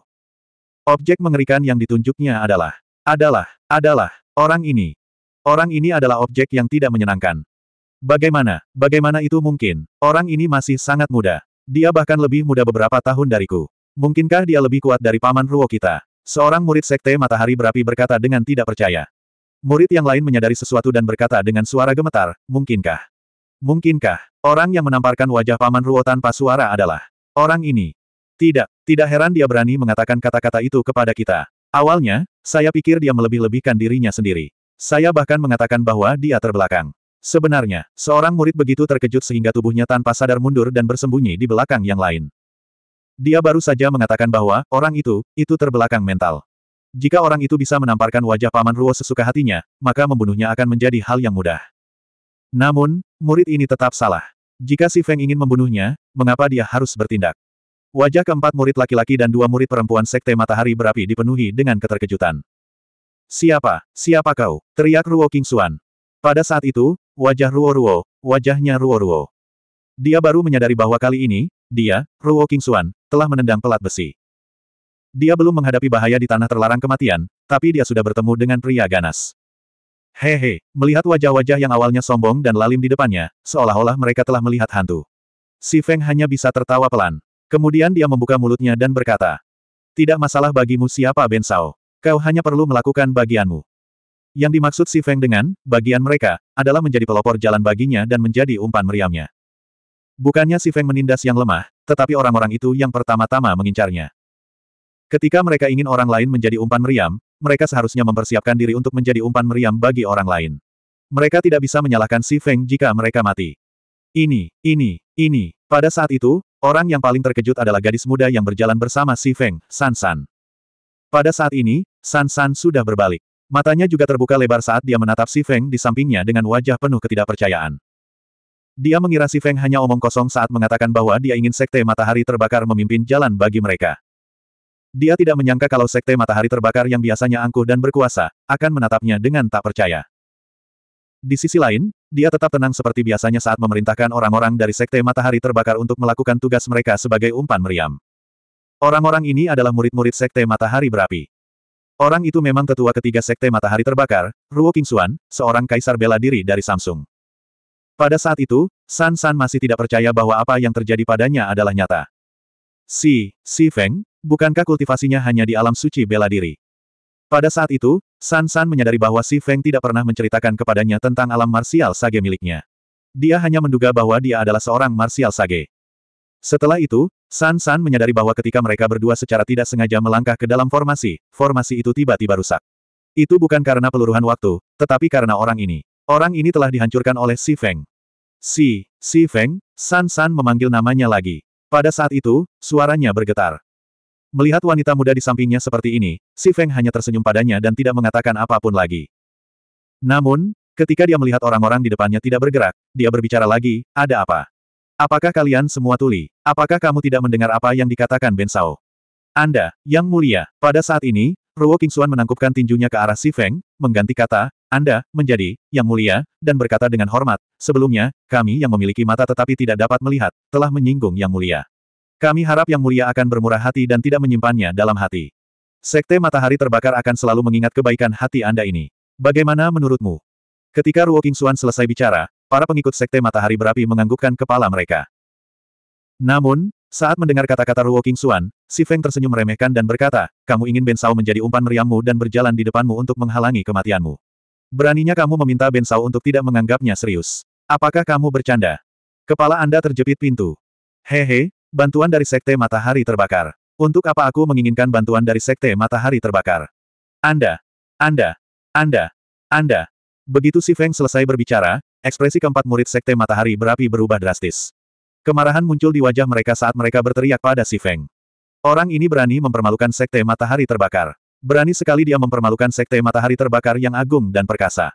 Objek mengerikan yang ditunjuknya adalah, adalah, adalah, orang ini. Orang ini adalah objek yang tidak menyenangkan. Bagaimana, bagaimana itu mungkin? Orang ini masih sangat muda. Dia bahkan lebih muda beberapa tahun dariku. Mungkinkah dia lebih kuat dari paman Ruo kita? Seorang murid sekte matahari berapi berkata dengan tidak percaya. Murid yang lain menyadari sesuatu dan berkata dengan suara gemetar, mungkinkah? Mungkinkah, orang yang menamparkan wajah Paman Ruo tanpa suara adalah orang ini? Tidak, tidak heran dia berani mengatakan kata-kata itu kepada kita. Awalnya, saya pikir dia melebih-lebihkan dirinya sendiri. Saya bahkan mengatakan bahwa dia terbelakang. Sebenarnya, seorang murid begitu terkejut sehingga tubuhnya tanpa sadar mundur dan bersembunyi di belakang yang lain. Dia baru saja mengatakan bahwa, orang itu, itu terbelakang mental. Jika orang itu bisa menamparkan wajah Paman Ruo sesuka hatinya, maka membunuhnya akan menjadi hal yang mudah. Namun, murid ini tetap salah. Jika si Feng ingin membunuhnya, mengapa dia harus bertindak? Wajah keempat murid laki-laki dan dua murid perempuan Sekte Matahari Berapi dipenuhi dengan keterkejutan. Siapa, siapa kau? Teriak Ruo King Xuan. Pada saat itu, wajah Ruo Ruo, wajahnya Ruo Ruo. Dia baru menyadari bahwa kali ini, dia, Ruo King Xuan, telah menendang pelat besi. Dia belum menghadapi bahaya di tanah terlarang kematian, tapi dia sudah bertemu dengan pria ganas. Hehe, melihat wajah-wajah yang awalnya sombong dan lalim di depannya, seolah-olah mereka telah melihat hantu. Si Feng hanya bisa tertawa pelan. Kemudian dia membuka mulutnya dan berkata, Tidak masalah bagimu siapa Ben Sao. Kau hanya perlu melakukan bagianmu. Yang dimaksud si Feng dengan, bagian mereka, adalah menjadi pelopor jalan baginya dan menjadi umpan meriamnya. Bukannya si Feng menindas yang lemah, tetapi orang-orang itu yang pertama-tama mengincarnya. Ketika mereka ingin orang lain menjadi umpan meriam, mereka seharusnya mempersiapkan diri untuk menjadi umpan meriam bagi orang lain. Mereka tidak bisa menyalahkan Si Feng jika mereka mati. Ini, ini, ini. Pada saat itu, orang yang paling terkejut adalah gadis muda yang berjalan bersama Si Feng, San San. Pada saat ini, San San sudah berbalik. Matanya juga terbuka lebar saat dia menatap Si Feng di sampingnya dengan wajah penuh ketidakpercayaan. Dia mengira Si Feng hanya omong kosong saat mengatakan bahwa dia ingin sekte matahari terbakar memimpin jalan bagi mereka. Dia tidak menyangka kalau sekte matahari terbakar yang biasanya angkuh dan berkuasa, akan menatapnya dengan tak percaya. Di sisi lain, dia tetap tenang seperti biasanya saat memerintahkan orang-orang dari sekte matahari terbakar untuk melakukan tugas mereka sebagai umpan meriam. Orang-orang ini adalah murid-murid sekte matahari berapi. Orang itu memang tetua ketiga sekte matahari terbakar, Ruo Kingsuan, seorang kaisar bela diri dari Samsung. Pada saat itu, San San masih tidak percaya bahwa apa yang terjadi padanya adalah nyata. Si, Si Feng, Bukankah kultivasinya hanya di alam suci bela diri? Pada saat itu, San San menyadari bahwa Si Feng tidak pernah menceritakan kepadanya tentang alam marsial sage miliknya. Dia hanya menduga bahwa dia adalah seorang marsial sage. Setelah itu, San San menyadari bahwa ketika mereka berdua secara tidak sengaja melangkah ke dalam formasi, formasi itu tiba-tiba rusak. Itu bukan karena peluruhan waktu, tetapi karena orang ini. Orang ini telah dihancurkan oleh Si Feng. Si, Si Feng, San San memanggil namanya lagi. Pada saat itu, suaranya bergetar. Melihat wanita muda di sampingnya seperti ini, Si Feng hanya tersenyum padanya dan tidak mengatakan apapun lagi. Namun, ketika dia melihat orang-orang di depannya tidak bergerak, dia berbicara lagi, ada apa? Apakah kalian semua tuli? Apakah kamu tidak mendengar apa yang dikatakan Ben Sao? Anda, yang mulia, pada saat ini, Ruo Kingsuan menangkupkan tinjunya ke arah Si Feng, mengganti kata, Anda, menjadi, yang mulia, dan berkata dengan hormat, sebelumnya, kami yang memiliki mata tetapi tidak dapat melihat, telah menyinggung yang mulia. Kami harap Yang Mulia akan bermurah hati dan tidak menyimpannya dalam hati. Sekte Matahari Terbakar akan selalu mengingat kebaikan hati Anda ini. Bagaimana menurutmu? Ketika Ruo Qingxuan selesai bicara, para pengikut Sekte Matahari Berapi menganggukkan kepala mereka. Namun, saat mendengar kata-kata Ruo Qingxuan, Si Feng tersenyum meremehkan dan berkata, kamu ingin Ben Sao menjadi umpan meriammu dan berjalan di depanmu untuk menghalangi kematianmu. Beraninya kamu meminta Ben Sao untuk tidak menganggapnya serius. Apakah kamu bercanda? Kepala Anda terjepit pintu. Hehe, Bantuan dari Sekte Matahari Terbakar. Untuk apa aku menginginkan bantuan dari Sekte Matahari Terbakar? Anda, Anda, Anda, Anda. Begitu Si Feng selesai berbicara, ekspresi keempat murid Sekte Matahari Berapi berubah drastis. Kemarahan muncul di wajah mereka saat mereka berteriak pada Si Feng. Orang ini berani mempermalukan Sekte Matahari Terbakar. Berani sekali dia mempermalukan Sekte Matahari Terbakar yang agung dan perkasa.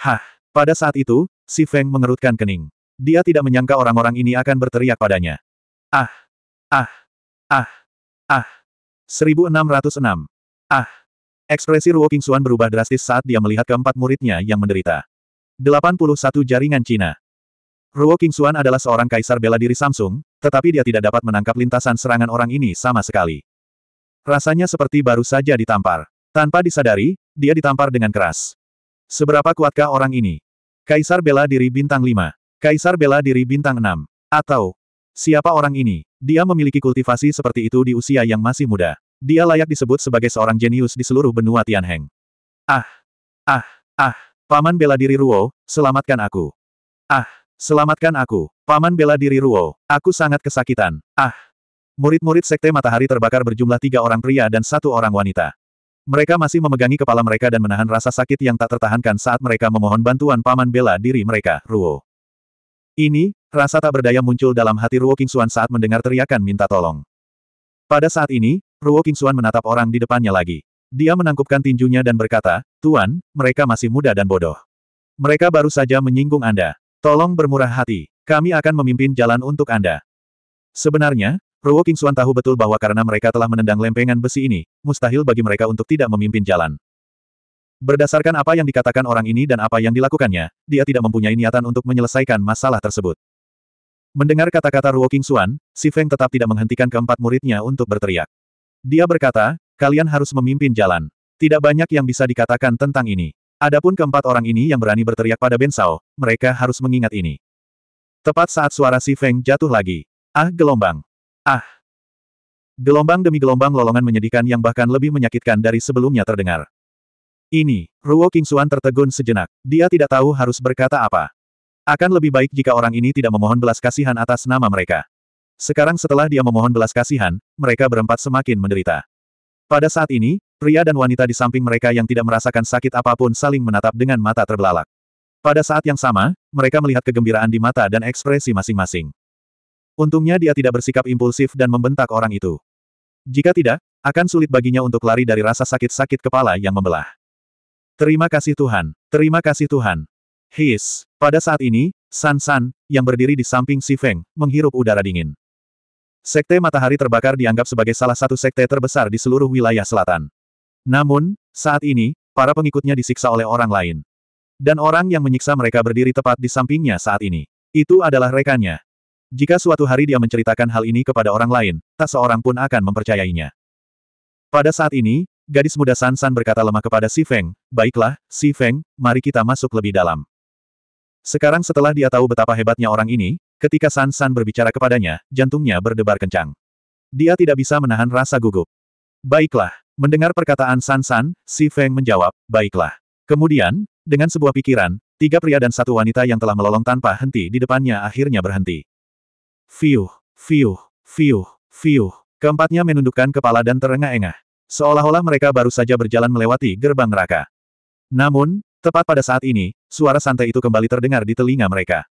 Hah! Pada saat itu, Si Feng mengerutkan kening. Dia tidak menyangka orang-orang ini akan berteriak padanya. Ah! Ah! Ah! Ah! 1606. Ah! Ekspresi Ruo King Xuan berubah drastis saat dia melihat keempat muridnya yang menderita. 81 Jaringan Cina Ruo King Xuan adalah seorang kaisar bela diri Samsung, tetapi dia tidak dapat menangkap lintasan serangan orang ini sama sekali. Rasanya seperti baru saja ditampar. Tanpa disadari, dia ditampar dengan keras. Seberapa kuatkah orang ini? Kaisar bela diri bintang 5. Kaisar bela diri bintang 6. Atau, Siapa orang ini? Dia memiliki kultivasi seperti itu di usia yang masih muda. Dia layak disebut sebagai seorang jenius di seluruh benua Tianheng. Ah! Ah! Ah! Paman bela diri Ruo, selamatkan aku. Ah! Selamatkan aku. Paman bela diri Ruo. Aku sangat kesakitan. Ah! Murid-murid Sekte Matahari terbakar berjumlah tiga orang pria dan satu orang wanita. Mereka masih memegangi kepala mereka dan menahan rasa sakit yang tak tertahankan saat mereka memohon bantuan paman bela diri mereka, Ruo. Ini, rasa tak berdaya muncul dalam hati Ruo Qingxuan saat mendengar teriakan minta tolong. Pada saat ini, Ruo Qingxuan menatap orang di depannya lagi. Dia menangkupkan tinjunya dan berkata, Tuan, mereka masih muda dan bodoh. Mereka baru saja menyinggung Anda. Tolong bermurah hati, kami akan memimpin jalan untuk Anda. Sebenarnya, Ruo Qingxuan tahu betul bahwa karena mereka telah menendang lempengan besi ini, mustahil bagi mereka untuk tidak memimpin jalan. Berdasarkan apa yang dikatakan orang ini dan apa yang dilakukannya, dia tidak mempunyai niatan untuk menyelesaikan masalah tersebut. Mendengar kata-kata Ruo King Xuan, Si Feng tetap tidak menghentikan keempat muridnya untuk berteriak. Dia berkata, kalian harus memimpin jalan. Tidak banyak yang bisa dikatakan tentang ini. Adapun keempat orang ini yang berani berteriak pada Ben Sao, mereka harus mengingat ini. Tepat saat suara Si Feng jatuh lagi. Ah gelombang. Ah. Gelombang demi gelombang lolongan menyedihkan yang bahkan lebih menyakitkan dari sebelumnya terdengar. Ini, Ruo King Xuan tertegun sejenak. Dia tidak tahu harus berkata apa. Akan lebih baik jika orang ini tidak memohon belas kasihan atas nama mereka. Sekarang setelah dia memohon belas kasihan, mereka berempat semakin menderita. Pada saat ini, pria dan wanita di samping mereka yang tidak merasakan sakit apapun saling menatap dengan mata terbelalak. Pada saat yang sama, mereka melihat kegembiraan di mata dan ekspresi masing-masing. Untungnya dia tidak bersikap impulsif dan membentak orang itu. Jika tidak, akan sulit baginya untuk lari dari rasa sakit-sakit kepala yang membelah. Terima kasih Tuhan, terima kasih Tuhan. His. Pada saat ini, San San, yang berdiri di samping Si Feng, menghirup udara dingin. Sekte Matahari Terbakar dianggap sebagai salah satu sekte terbesar di seluruh wilayah selatan. Namun, saat ini, para pengikutnya disiksa oleh orang lain. Dan orang yang menyiksa mereka berdiri tepat di sampingnya saat ini. Itu adalah rekannya. Jika suatu hari dia menceritakan hal ini kepada orang lain, tak seorang pun akan mempercayainya. Pada saat ini, Gadis muda Sansan berkata lemah kepada Si Feng, baiklah, Si Feng, mari kita masuk lebih dalam. Sekarang setelah dia tahu betapa hebatnya orang ini, ketika Sansan berbicara kepadanya, jantungnya berdebar kencang. Dia tidak bisa menahan rasa gugup. Baiklah, mendengar perkataan Sansan, Si Feng menjawab, baiklah. Kemudian, dengan sebuah pikiran, tiga pria dan satu wanita yang telah melolong tanpa henti di depannya akhirnya berhenti. Fiuh, fiuh, fiuh, fiuh. Keempatnya menundukkan kepala dan terengah-engah. Seolah-olah mereka baru saja berjalan melewati gerbang neraka. Namun, tepat pada saat ini, suara santai itu kembali terdengar di telinga mereka.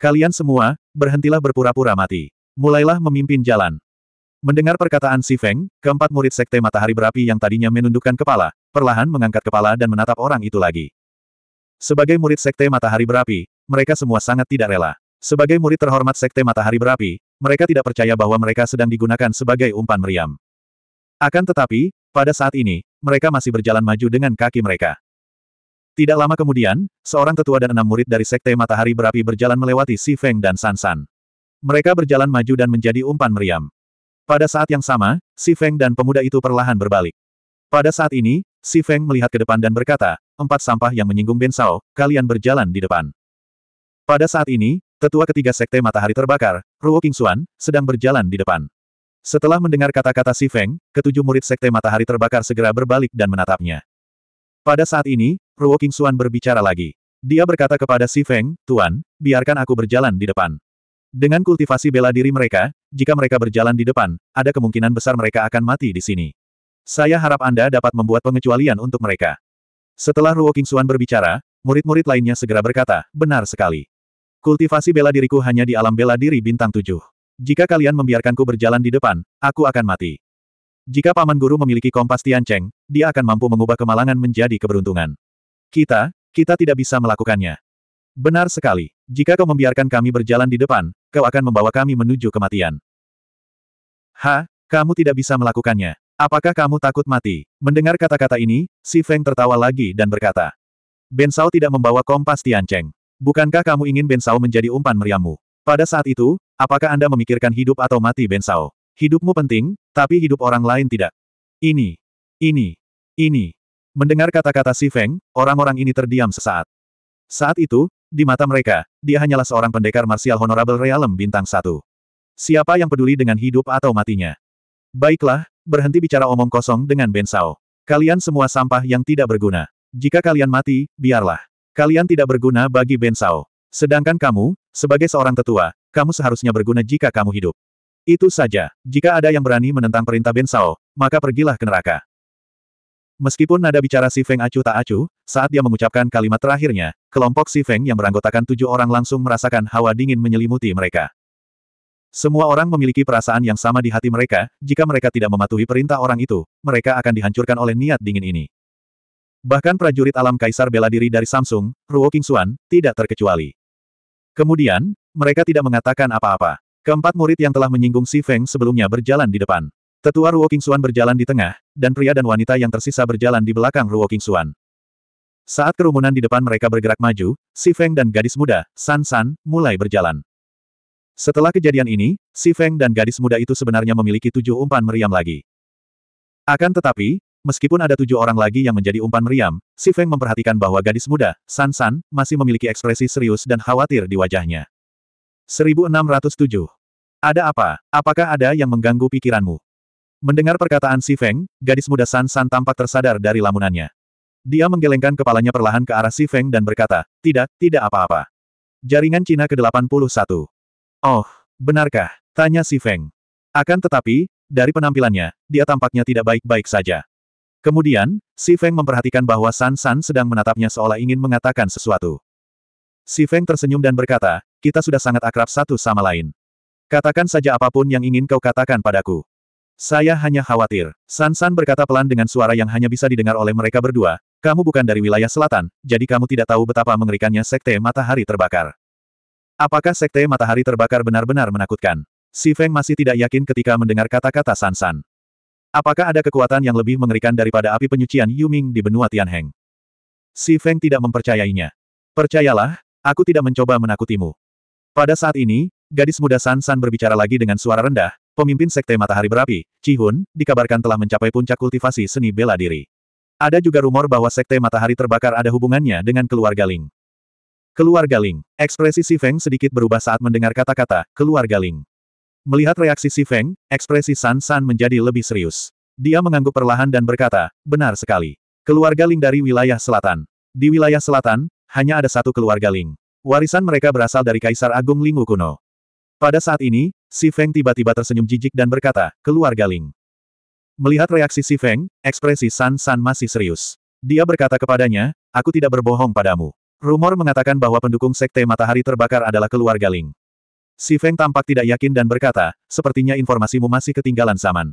Kalian semua, berhentilah berpura-pura mati. Mulailah memimpin jalan. Mendengar perkataan Si Feng, keempat murid Sekte Matahari Berapi yang tadinya menundukkan kepala, perlahan mengangkat kepala dan menatap orang itu lagi. Sebagai murid Sekte Matahari Berapi, mereka semua sangat tidak rela. Sebagai murid terhormat Sekte Matahari Berapi, mereka tidak percaya bahwa mereka sedang digunakan sebagai umpan meriam. Akan tetapi, pada saat ini, mereka masih berjalan maju dengan kaki mereka. Tidak lama kemudian, seorang tetua dan enam murid dari Sekte Matahari Berapi berjalan melewati Si Feng dan San San. Mereka berjalan maju dan menjadi umpan meriam. Pada saat yang sama, Si Feng dan pemuda itu perlahan berbalik. Pada saat ini, Si Feng melihat ke depan dan berkata, empat sampah yang menyinggung Bensao, kalian berjalan di depan. Pada saat ini, tetua ketiga Sekte Matahari terbakar, Ruo Kingsuan, sedang berjalan di depan. Setelah mendengar kata-kata Si Feng, ketujuh murid Sekte Matahari Terbakar segera berbalik dan menatapnya. Pada saat ini, Ruo Suan berbicara lagi. Dia berkata kepada Si Feng, Tuan, biarkan aku berjalan di depan. Dengan kultivasi bela diri mereka, jika mereka berjalan di depan, ada kemungkinan besar mereka akan mati di sini. Saya harap Anda dapat membuat pengecualian untuk mereka. Setelah Ruo Suan berbicara, murid-murid lainnya segera berkata, benar sekali. Kultivasi bela diriku hanya di alam bela diri bintang tujuh. Jika kalian membiarkanku berjalan di depan, aku akan mati. Jika Paman Guru memiliki kompas Tiancheng, dia akan mampu mengubah kemalangan menjadi keberuntungan. Kita, kita tidak bisa melakukannya. Benar sekali. Jika kau membiarkan kami berjalan di depan, kau akan membawa kami menuju kematian. Ha, kamu tidak bisa melakukannya. Apakah kamu takut mati? Mendengar kata-kata ini, Si Feng tertawa lagi dan berkata. Ben Sao tidak membawa kompas Tiancheng. Bukankah kamu ingin Ben Sao menjadi umpan meriammu? Pada saat itu, apakah Anda memikirkan hidup atau mati Ben Sao? Hidupmu penting, tapi hidup orang lain tidak. Ini, ini, ini. Mendengar kata-kata Si Feng, orang-orang ini terdiam sesaat. Saat itu, di mata mereka, dia hanyalah seorang pendekar marsial honorable realem bintang satu. Siapa yang peduli dengan hidup atau matinya? Baiklah, berhenti bicara omong kosong dengan Ben Sao. Kalian semua sampah yang tidak berguna. Jika kalian mati, biarlah. Kalian tidak berguna bagi Ben Sao. Sedangkan kamu, sebagai seorang tetua, kamu seharusnya berguna jika kamu hidup. Itu saja, jika ada yang berani menentang perintah Ben Sao, maka pergilah ke neraka. Meskipun nada bicara Si Feng acuh tak acuh, saat dia mengucapkan kalimat terakhirnya, kelompok Si Feng yang beranggotakan tujuh orang langsung merasakan hawa dingin menyelimuti mereka. Semua orang memiliki perasaan yang sama di hati mereka, jika mereka tidak mematuhi perintah orang itu, mereka akan dihancurkan oleh niat dingin ini. Bahkan prajurit alam kaisar bela diri dari Samsung, Ruo Qingxuan, tidak terkecuali. Kemudian, mereka tidak mengatakan apa-apa. Keempat murid yang telah menyinggung Si Feng sebelumnya berjalan di depan. Tetua Ruo Qingxuan berjalan di tengah, dan pria dan wanita yang tersisa berjalan di belakang Ruo Qingxuan. Saat kerumunan di depan mereka bergerak maju, Si Feng dan gadis muda, San San, mulai berjalan. Setelah kejadian ini, Si Feng dan gadis muda itu sebenarnya memiliki tujuh umpan meriam lagi. Akan tetapi, Meskipun ada tujuh orang lagi yang menjadi umpan meriam, Si Feng memperhatikan bahwa gadis muda, San San, masih memiliki ekspresi serius dan khawatir di wajahnya. 1607. Ada apa? Apakah ada yang mengganggu pikiranmu? Mendengar perkataan Si Feng, gadis muda San San tampak tersadar dari lamunannya. Dia menggelengkan kepalanya perlahan ke arah Si Feng dan berkata, tidak, tidak apa-apa. Jaringan Cina ke-81. Oh, benarkah? Tanya Si Feng. Akan tetapi, dari penampilannya, dia tampaknya tidak baik-baik saja. Kemudian, Si Feng memperhatikan bahwa San San sedang menatapnya seolah ingin mengatakan sesuatu. Si Feng tersenyum dan berkata, kita sudah sangat akrab satu sama lain. Katakan saja apapun yang ingin kau katakan padaku. Saya hanya khawatir. San San berkata pelan dengan suara yang hanya bisa didengar oleh mereka berdua, kamu bukan dari wilayah selatan, jadi kamu tidak tahu betapa mengerikannya Sekte Matahari Terbakar. Apakah Sekte Matahari Terbakar benar-benar menakutkan? Si Feng masih tidak yakin ketika mendengar kata-kata San San. Apakah ada kekuatan yang lebih mengerikan daripada api penyucian Yuming di benua Tianheng? Si Feng tidak mempercayainya. Percayalah, aku tidak mencoba menakutimu. Pada saat ini, gadis muda San San berbicara lagi dengan suara rendah, pemimpin Sekte Matahari Berapi, Cihun, dikabarkan telah mencapai puncak kultivasi seni bela diri. Ada juga rumor bahwa Sekte Matahari terbakar ada hubungannya dengan keluarga Ling. Keluarga Ling. Ekspresi Si Feng sedikit berubah saat mendengar kata-kata, keluarga Ling. Melihat reaksi Si Feng, ekspresi San San menjadi lebih serius. Dia mengangguk perlahan dan berkata, benar sekali. Keluarga Ling dari wilayah selatan. Di wilayah selatan, hanya ada satu keluarga Ling. Warisan mereka berasal dari Kaisar Agung Ling kuno. Pada saat ini, Si Feng tiba-tiba tersenyum jijik dan berkata, keluarga Ling. Melihat reaksi Si Feng, ekspresi San San masih serius. Dia berkata kepadanya, aku tidak berbohong padamu. Rumor mengatakan bahwa pendukung Sekte Matahari Terbakar adalah keluarga Ling. Si Feng tampak tidak yakin dan berkata, sepertinya informasimu masih ketinggalan zaman.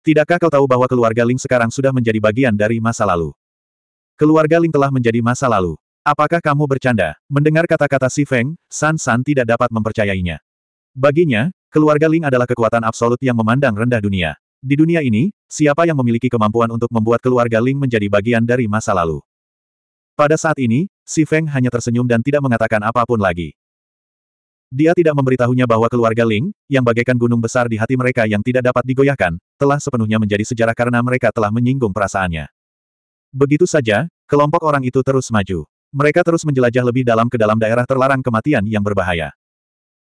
Tidakkah kau tahu bahwa keluarga Ling sekarang sudah menjadi bagian dari masa lalu? Keluarga Ling telah menjadi masa lalu. Apakah kamu bercanda? Mendengar kata-kata Si Feng, San San tidak dapat mempercayainya. Baginya, keluarga Ling adalah kekuatan absolut yang memandang rendah dunia. Di dunia ini, siapa yang memiliki kemampuan untuk membuat keluarga Ling menjadi bagian dari masa lalu? Pada saat ini, Si Feng hanya tersenyum dan tidak mengatakan apapun lagi. Dia tidak memberitahunya bahwa keluarga Ling, yang bagaikan gunung besar di hati mereka yang tidak dapat digoyahkan, telah sepenuhnya menjadi sejarah karena mereka telah menyinggung perasaannya. Begitu saja, kelompok orang itu terus maju. Mereka terus menjelajah lebih dalam ke dalam daerah terlarang kematian yang berbahaya.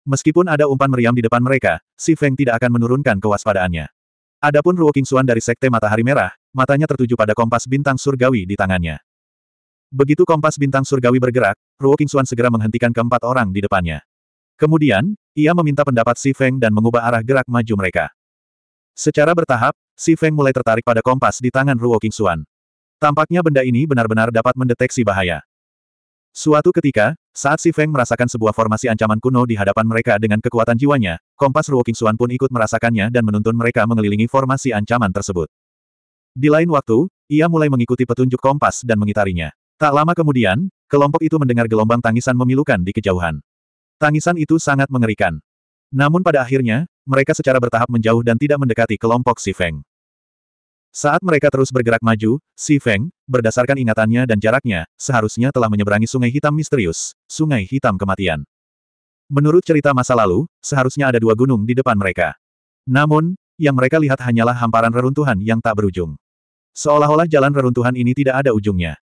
Meskipun ada umpan meriam di depan mereka, Si Feng tidak akan menurunkan kewaspadaannya. Adapun Ruo Qingxuan dari Sekte Matahari Merah, matanya tertuju pada kompas bintang surgawi di tangannya. Begitu kompas bintang surgawi bergerak, Ruo Qingxuan segera menghentikan keempat orang di depannya. Kemudian, ia meminta pendapat Si Feng dan mengubah arah gerak maju mereka. Secara bertahap, Si Feng mulai tertarik pada kompas di tangan Ruo Qingxuan. Tampaknya benda ini benar-benar dapat mendeteksi bahaya. Suatu ketika, saat Si Feng merasakan sebuah formasi ancaman kuno di hadapan mereka dengan kekuatan jiwanya, kompas Ruo Qingxuan pun ikut merasakannya dan menuntun mereka mengelilingi formasi ancaman tersebut. Di lain waktu, ia mulai mengikuti petunjuk kompas dan mengitarinya. Tak lama kemudian, kelompok itu mendengar gelombang tangisan memilukan di kejauhan. Tangisan itu sangat mengerikan. Namun pada akhirnya, mereka secara bertahap menjauh dan tidak mendekati kelompok Si Feng. Saat mereka terus bergerak maju, Si Feng, berdasarkan ingatannya dan jaraknya, seharusnya telah menyeberangi sungai hitam misterius, sungai hitam kematian. Menurut cerita masa lalu, seharusnya ada dua gunung di depan mereka. Namun, yang mereka lihat hanyalah hamparan reruntuhan yang tak berujung. Seolah-olah jalan reruntuhan ini tidak ada ujungnya.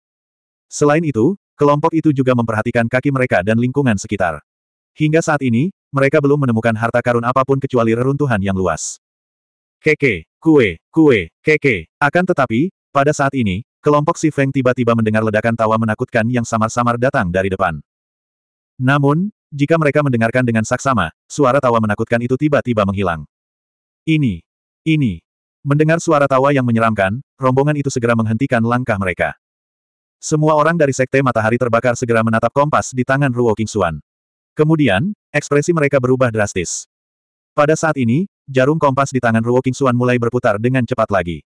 Selain itu, kelompok itu juga memperhatikan kaki mereka dan lingkungan sekitar. Hingga saat ini, mereka belum menemukan harta karun apapun kecuali reruntuhan yang luas. Keke, kue, kue, keke. Akan tetapi, pada saat ini, kelompok si Feng tiba-tiba mendengar ledakan tawa menakutkan yang samar-samar datang dari depan. Namun, jika mereka mendengarkan dengan saksama, suara tawa menakutkan itu tiba-tiba menghilang. Ini, ini. Mendengar suara tawa yang menyeramkan, rombongan itu segera menghentikan langkah mereka. Semua orang dari Sekte Matahari Terbakar segera menatap kompas di tangan Ruo Kingsuan. Kemudian, ekspresi mereka berubah drastis. Pada saat ini, jarum kompas di tangan Ruo Kingsuan mulai berputar dengan cepat lagi.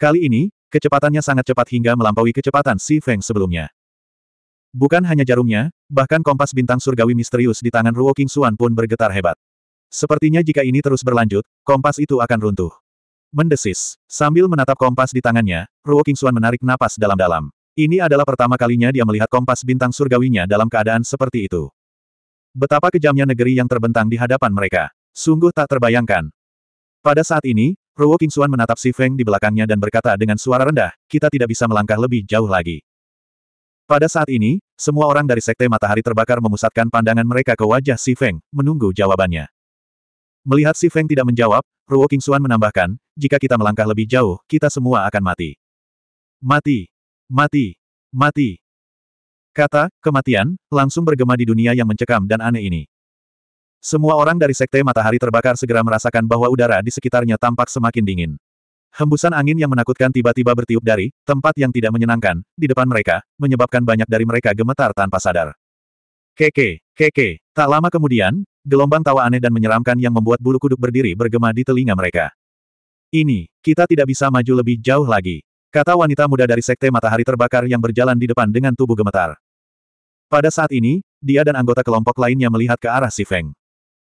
Kali ini, kecepatannya sangat cepat hingga melampaui kecepatan Si Feng sebelumnya. Bukan hanya jarumnya, bahkan kompas bintang surgawi misterius di tangan Ruo Kingsuan pun bergetar hebat. Sepertinya jika ini terus berlanjut, kompas itu akan runtuh. Mendesis. Sambil menatap kompas di tangannya, Ruo Kingsuan menarik napas dalam-dalam. Ini adalah pertama kalinya dia melihat kompas bintang surgawinya dalam keadaan seperti itu. Betapa kejamnya negeri yang terbentang di hadapan mereka. Sungguh tak terbayangkan. Pada saat ini, Ruo Suan menatap Si Feng di belakangnya dan berkata dengan suara rendah, kita tidak bisa melangkah lebih jauh lagi. Pada saat ini, semua orang dari Sekte Matahari Terbakar memusatkan pandangan mereka ke wajah Si Feng, menunggu jawabannya. Melihat Si Feng tidak menjawab, Ruo Suan menambahkan, jika kita melangkah lebih jauh, kita semua akan mati. Mati! Mati! Mati! Kata, kematian, langsung bergema di dunia yang mencekam dan aneh ini. Semua orang dari Sekte Matahari terbakar segera merasakan bahwa udara di sekitarnya tampak semakin dingin. Hembusan angin yang menakutkan tiba-tiba bertiup dari tempat yang tidak menyenangkan, di depan mereka, menyebabkan banyak dari mereka gemetar tanpa sadar. Keke, keke. Tak lama kemudian, gelombang tawa aneh dan menyeramkan yang membuat bulu kuduk berdiri bergema di telinga mereka. Ini, kita tidak bisa maju lebih jauh lagi. Kata wanita muda dari Sekte Matahari Terbakar yang berjalan di depan dengan tubuh gemetar. Pada saat ini, dia dan anggota kelompok lainnya melihat ke arah si Feng.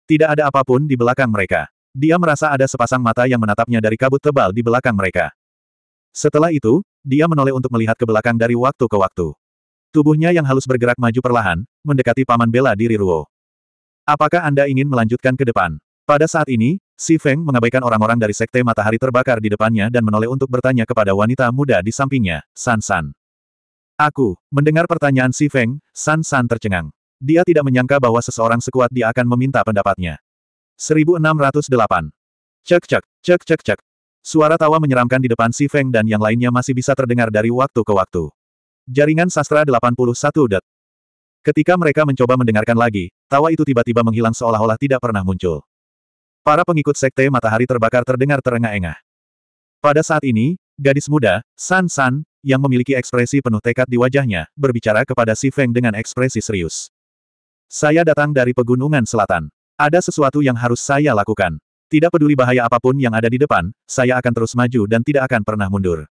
Tidak ada apapun di belakang mereka. Dia merasa ada sepasang mata yang menatapnya dari kabut tebal di belakang mereka. Setelah itu, dia menoleh untuk melihat ke belakang dari waktu ke waktu. Tubuhnya yang halus bergerak maju perlahan, mendekati paman bela diri Ruo. Apakah Anda ingin melanjutkan ke depan? Pada saat ini, Si Feng mengabaikan orang-orang dari Sekte Matahari terbakar di depannya dan menoleh untuk bertanya kepada wanita muda di sampingnya, San San. Aku, mendengar pertanyaan si Feng, San San tercengang. Dia tidak menyangka bahwa seseorang sekuat dia akan meminta pendapatnya. 1608. Cek cek, cek cek cek. Suara tawa menyeramkan di depan si Feng dan yang lainnya masih bisa terdengar dari waktu ke waktu. Jaringan sastra 81 det. Ketika mereka mencoba mendengarkan lagi, tawa itu tiba-tiba menghilang seolah-olah tidak pernah muncul. Para pengikut sekte matahari terbakar terdengar terengah-engah. Pada saat ini, Gadis muda, San San, yang memiliki ekspresi penuh tekad di wajahnya, berbicara kepada Si Feng dengan ekspresi serius. Saya datang dari pegunungan selatan. Ada sesuatu yang harus saya lakukan. Tidak peduli bahaya apapun yang ada di depan, saya akan terus maju dan tidak akan pernah mundur.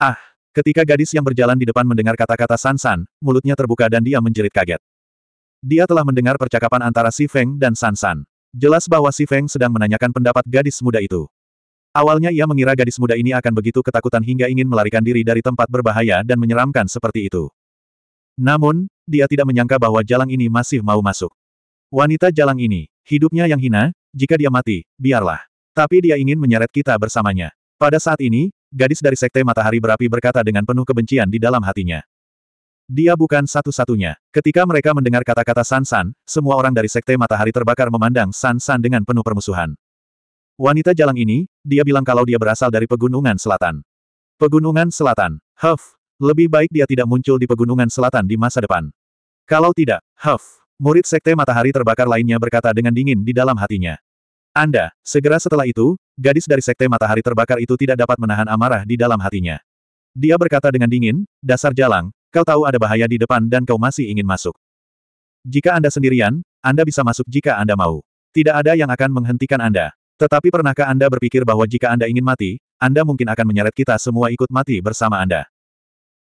Ah! Ketika gadis yang berjalan di depan mendengar kata-kata San San, mulutnya terbuka dan dia menjerit kaget. Dia telah mendengar percakapan antara Si Feng dan San San. Jelas bahwa Si Feng sedang menanyakan pendapat gadis muda itu. Awalnya ia mengira gadis muda ini akan begitu ketakutan hingga ingin melarikan diri dari tempat berbahaya dan menyeramkan seperti itu. Namun, dia tidak menyangka bahwa jalang ini masih mau masuk. Wanita jalang ini, hidupnya yang hina, jika dia mati, biarlah. Tapi dia ingin menyeret kita bersamanya. Pada saat ini, gadis dari Sekte Matahari Berapi berkata dengan penuh kebencian di dalam hatinya. Dia bukan satu-satunya. Ketika mereka mendengar kata-kata Sansan, semua orang dari Sekte Matahari Terbakar memandang Sansan dengan penuh permusuhan. Wanita jalang ini, dia bilang kalau dia berasal dari pegunungan selatan. Pegunungan selatan, Huff. Lebih baik dia tidak muncul di pegunungan selatan di masa depan. Kalau tidak, Huff. Murid sekte matahari terbakar lainnya berkata dengan dingin di dalam hatinya. Anda, segera setelah itu, gadis dari sekte matahari terbakar itu tidak dapat menahan amarah di dalam hatinya. Dia berkata dengan dingin, dasar jalang, kau tahu ada bahaya di depan dan kau masih ingin masuk. Jika Anda sendirian, Anda bisa masuk jika Anda mau. Tidak ada yang akan menghentikan Anda. Tetapi pernahkah Anda berpikir bahwa jika Anda ingin mati, Anda mungkin akan menyeret kita semua ikut mati bersama Anda?